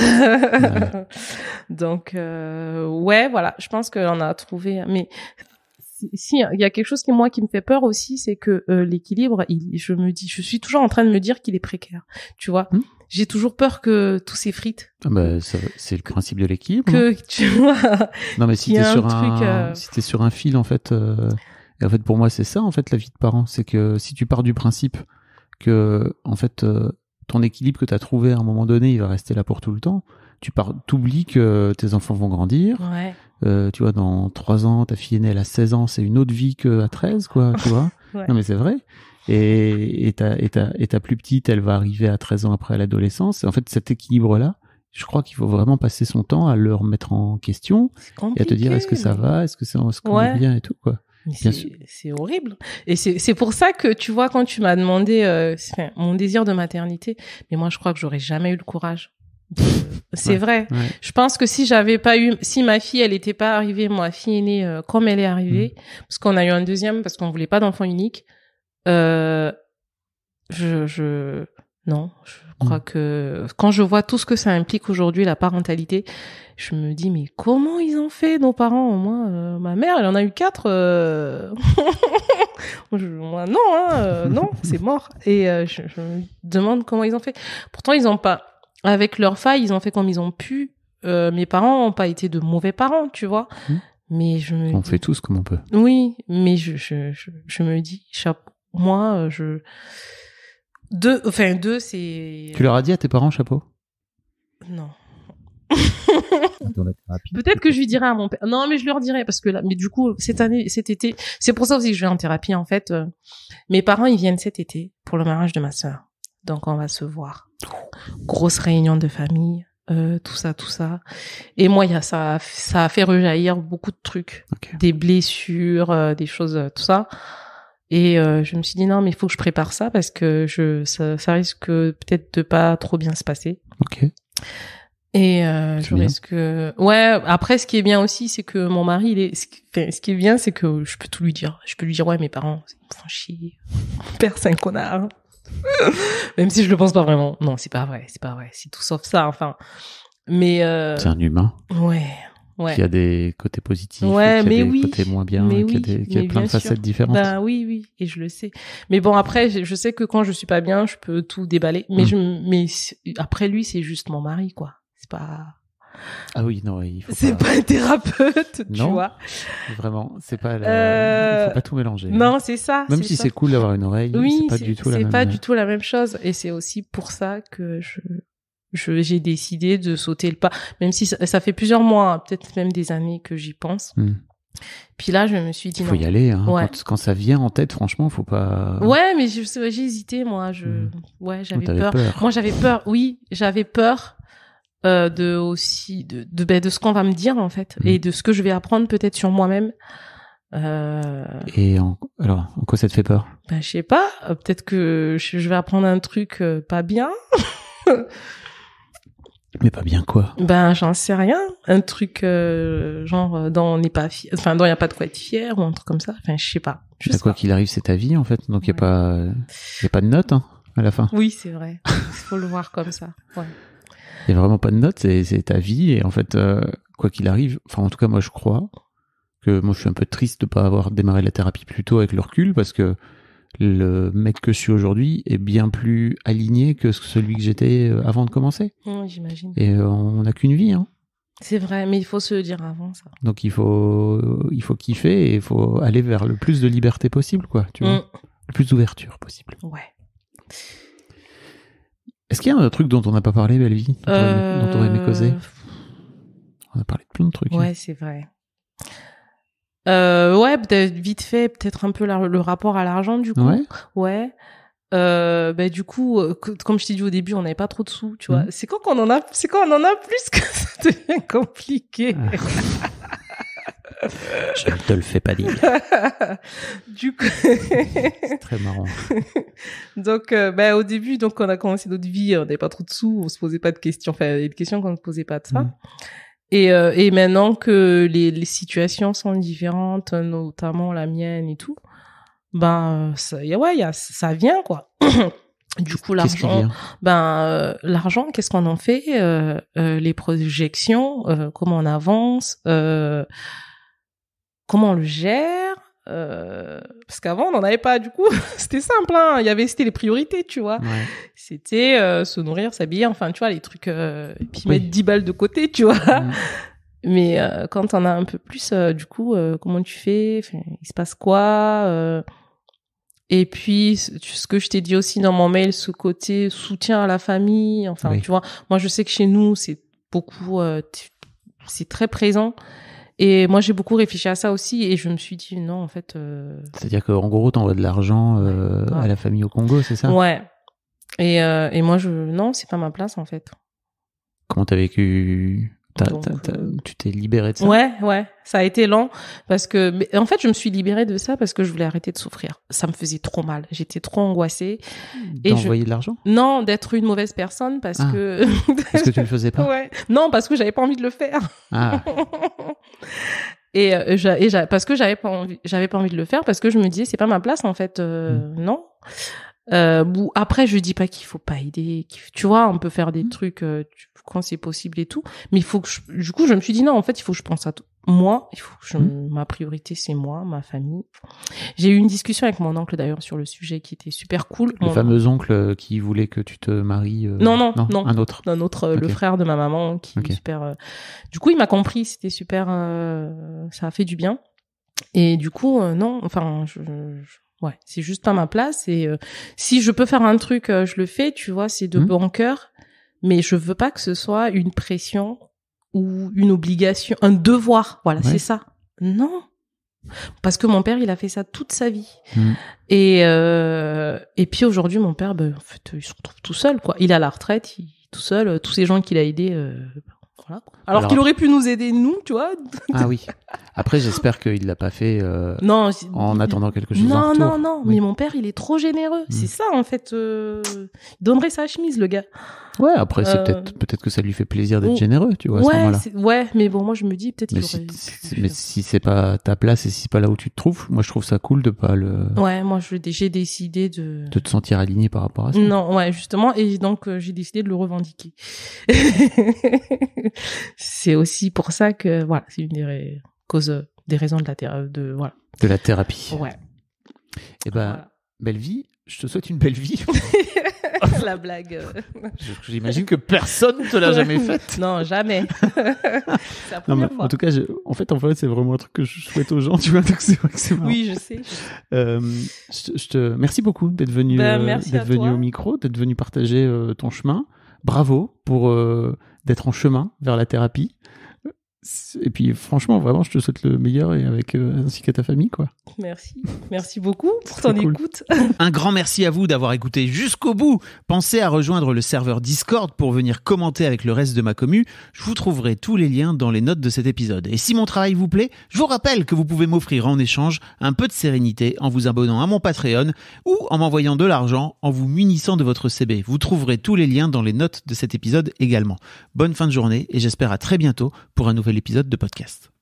Donc ouais, voilà. Je pense qu'on a trouvé. Mais si hein, il y a quelque chose qui moi qui me fait peur aussi, c'est que euh, l'équilibre, je me dis, je suis toujours en train de me dire qu'il est précaire. Tu vois, hmm. j'ai toujours peur que tout s'effrite. Ah bah, c'est le principe de l'équilibre. Que hein. tu vois. Non mais si sur un, fil en fait, euh, en fait pour moi c'est ça en fait la vie de parent, c'est que si tu pars du principe que en fait euh, ton équilibre que tu as trouvé à un moment donné, il va rester là pour tout le temps. Tu pars, t'oublies que tes enfants vont grandir. Euh, tu vois, dans trois ans, ta fille est née, elle a 16 ans, c'est une autre vie qu'à 13, quoi, tu vois. Non, mais c'est vrai. Et, ta, plus petite, elle va arriver à 13 ans après l'adolescence. En fait, cet équilibre-là, je crois qu'il faut vraiment passer son temps à le remettre en question et à te dire est-ce que ça va, est-ce que c'est qu'on est bien et tout, quoi. C'est horrible. Et c'est pour ça que tu vois, quand tu m'as demandé euh, mon désir de maternité, mais moi je crois que j'aurais jamais eu le courage c'est vrai. Je pense que si j'avais pas eu, si ma fille, elle n'était pas arrivée, ma fille aînée, euh, comme elle est arrivée, mm. parce qu'on a eu un deuxième, parce qu'on voulait pas d'enfant unique, euh, je, non, je crois mm. que quand je vois tout ce que ça implique aujourd'hui, la parentalité, je me dis, mais comment ils ont fait, nos parents? Moi, euh, ma mère, elle en a eu quatre, moi, non, hein, non, c'est mort. Et je, me demande comment ils ont fait. Pourtant, ils ont pas, avec leurs failles, ils ont fait comme ils ont pu. Euh, mes parents n'ont pas été de mauvais parents, tu vois. Hmm. Mais je on fait tous comme on peut. Oui, mais je, me dis, chapeau. Moi, je. Deux, enfin, deux, c'est. Tu leur as dit à tes parents chapeau Non. Peut-être que je lui dirai à mon père. Non, mais je leur dirai parce que là, mais du coup, cette année, cet été, c'est pour ça aussi que je vais en thérapie en fait. Euh, mes parents, ils viennent cet été pour le mariage de ma sœur, donc on va se voir. Grosse réunion de famille, euh, tout ça, tout ça. Et moi, y a, ça, ça a fait rejaillir beaucoup de trucs, des blessures, euh, des choses, euh, tout ça. Et je me suis dit non, mais il faut que je prépare ça parce que je, ça, risque peut-être de pas trop bien se passer. Et je risque. Ouais. Après, ce qui est bien aussi, c'est que mon mari, il Ce qui, est bien, c'est que je peux tout lui dire. Je peux lui dire ouais, mes parents, c'est père, c'est un connard. Même si je le pense pas vraiment. Non, c'est pas vrai, c'est pas vrai. C'est tout sauf ça, enfin. Mais. Euh, c'est un humain. Ouais. Ouais. Qui a des côtés positifs, ouais, qui a des côtés moins bien, qui a, plein de facettes différentes. Bah, oui, oui, et je le sais. Mais bon, après, je sais que quand je suis pas bien, je peux tout déballer. Mais, mm. je, mais après lui, c'est juste mon mari, quoi. C'est pas ah oui, non, il faut C'est pas... un thérapeute, tu vois. Vraiment, c'est pas. Il faut euh, pas tout mélanger. Non, c'est ça. Même si c'est cool d'avoir une oreille, oui, c'est pas du tout la même. pas euh, du tout la même chose, et c'est aussi pour ça que je j'ai décidé de sauter le pas, même si ça, fait plusieurs mois, hein, peut-être même des années que j'y pense. Hmm. Puis là, je me suis dit. Il faut y aller. Hein. Quand, ça vient en tête, franchement, faut pas. Ouais, mais j'ai hésité, moi. Je, hmm. ouais, j'avais peur. Moi, j'avais peur. Oui, j'avais peur euh, de aussi de de, ben, de ce qu'on va me dire en fait et mm. de ce que je vais apprendre peut-être sur moi-même. Euh, et alors, en quoi ça te fait peur ben, Je sais pas. Euh, peut-être que je vais apprendre un truc pas bien. Mais pas bien quoi Ben j'en sais rien, un truc genre dont n'est pas enfin il y a pas de quoi être fier ou un truc comme ça, enfin je sais pas. quoi qu'il arrive, c'est ta vie en fait, donc il y a pas pas de note hein, à la fin. Oui, c'est vrai. Il faut le voir comme ça. C'est vraiment pas de notes, c'est ta vie. Et en fait, euh, quoi qu'il arrive, enfin, en tout cas, moi, je crois que moi, je suis un peu triste de ne pas avoir démarré la thérapie plus tôt avec le recul parce que le mec que je suis aujourd'hui est bien plus aligné que celui que j'étais euh, avant de commencer. Oui, j'imagine. Et euh, on n'a qu'une vie. Hein. C'est vrai, mais il faut se le dire avant ça. Donc il faut, il faut kiffer et il faut aller vers le plus de liberté possible, quoi. Tu vois, mm. le plus d'ouverture possible. Ouais. Est-ce qu'il y a un truc dont on n'a pas parlé, belle Dont on aurait aimé euh, causer On a parlé de plein de trucs. Ouais, c'est vrai. Euh, ouais, vite fait, peut-être un peu le rapport à l'argent, du coup. Ouais. Euh, bah, du coup, comme je t'ai dit au début, on n'avait pas trop de sous, tu vois. Mm. C'est quand qu'on en a, c'est on en a plus que ça devient compliqué. Je ne te le fais pas dire. du coup, c'est très marrant. donc, euh, ben, au début, donc on a commencé notre vie, on n'avait pas trop de sous, on se posait pas de questions, enfin, il y avait des questions qu'on ne se posait pas de ça. Mm. Et, euh, et maintenant que les, situations sont différentes, notamment la mienne et tout, ben ça, y a, ouais, y a, ça vient quoi. du coup l'argent ben euh, l'argent qu'est-ce qu'on en fait les projections comment on avance comment on le gère euh, parce qu'avant on n'en avait pas du coup c'était simple hein. il y avait c'était les priorités tu vois c'était euh, se nourrir s'habiller enfin tu vois les trucs euh, et puis mettre 10 balles de côté tu vois mm. mais euh, quand on a un peu plus du coup comment tu fais il se passe quoi et puis ce que je t'ai dit aussi dans mon mail ce côté soutien à la famille enfin tu vois moi je sais que chez nous c'est beaucoup c'est très présent et moi, j'ai beaucoup réfléchi à ça aussi, et je me suis dit non, en fait. Euh, C'est-à-dire qu'en gros, envoies de l'argent euh, à la famille au Congo, c'est ça Ouais. Et, euh, et moi, je non, c'est pas ma place en fait. Comment t'as vécu euh, tu t'es libérée de ça. Ouais, ouais. Ça a été lent parce que, en fait, je me suis libérée de ça parce que je voulais arrêter de souffrir. Ça me faisait trop mal. J'étais trop angoissée. D'envoyer de l'argent Non, d'être une mauvaise personne parce ah. que. parce que tu le faisais pas. Ouais. Non, parce que j'avais pas envie de le faire. Ah. et, euh, et parce que j'avais pas envie, j'avais pas envie de le faire parce que je me disais c'est pas ma place en fait. Euh, hmm. Non. Euh, après, je dis pas qu'il faut pas aider. Tu vois, on peut faire des hmm. trucs quand c'est possible et tout. Mais il faut que du coup, je me suis dit non, en fait, il faut que je pense à Moi, il faut que mhm. ma priorité, c'est moi, ma famille. J'ai eu une discussion avec mon oncle d'ailleurs sur le sujet qui était super cool. Le mon fameux oncle... Euh, qui voulait que tu te maries. Euh, non, non, non, un autre. Un autre, euh, le frère de ma maman qui super. Du coup, il m'a compris, c'était super. Ça a fait du bien. Et du coup, non, enfin, je, Ouais, c'est juste pas ma place. Et si je peux faire un truc, je le fais, tu vois, c'est de mhm. bon cœur mais je veux pas que ce soit une pression ou une obligation, un devoir. Voilà, c'est ça. Non. Parce que mon père, il a fait ça toute sa vie. Mm. Et, euh, et puis aujourd'hui, mon père, ben, en fait, il se retrouve tout seul, quoi. Il a la retraite, il, tout seul, tous ces gens qu'il a aidés, euh, voilà. Alors, Alors qu'il aurait pu nous aider, nous, tu vois. ah oui. Après, j'espère qu'il l'a pas fait euh, non, en attendant quelque chose. Non, non, non. Mais mon père, il est trop généreux. Mm. C'est ça, en fait. Euh, il donnerait sa chemise, le gars. Ouais, après, c'est euh, peut-être peut-être que ça lui fait plaisir d'être généreux, tu vois, à ouais, ce moment-là. Ouais, mais bon, moi, je me dis peut-être qu'il aurait... Mais si c'est pas ta place et si c'est pas là où tu te trouves, moi, je trouve ça cool de pas le... Ouais, moi, j'ai décidé de... De te sentir aligné par rapport à ça. Non, ouais, justement. Et donc, j'ai décidé de le revendiquer. c'est aussi pour ça que, voilà, c'est une des cause euh, des raisons de la, euh, de, de la thérapie. Ouais. Et eh ben, belle vie. Je te souhaite une belle vie. la blague. Euh. J'imagine que personne ne te l'a jamais faite. Non, jamais. En tout cas, en fait, en fait, c'est vraiment un truc que je souhaite aux gens, tu vois. Donc c'est vrai que c'est Oui, je sais. te merci beaucoup d'être venu, ben, venu au micro, d'être venu partager ton chemin. Bravo pour d'être en chemin vers la thérapie. Et puis franchement, vraiment, je te souhaite le meilleur et avec euh, ainsi qu'à ta famille, quoi. Merci, merci beaucoup pour ton écoute. Un grand merci à vous d'avoir écouté jusqu'au bout. Pensez à rejoindre le serveur Discord pour venir commenter avec le reste de ma commu. Je vous trouverai tous les liens dans les notes de cet épisode. Et si mon travail vous plaît, je vous rappelle que vous pouvez m'offrir en échange un peu de sérénité en vous abonnant à mon Patreon ou en m'envoyant de l'argent en vous munissant de votre CB. Vous trouverez tous les liens dans les notes de cet épisode également. Bonne fin de journée et j'espère à très bientôt pour un nouvel l'épisode de podcast.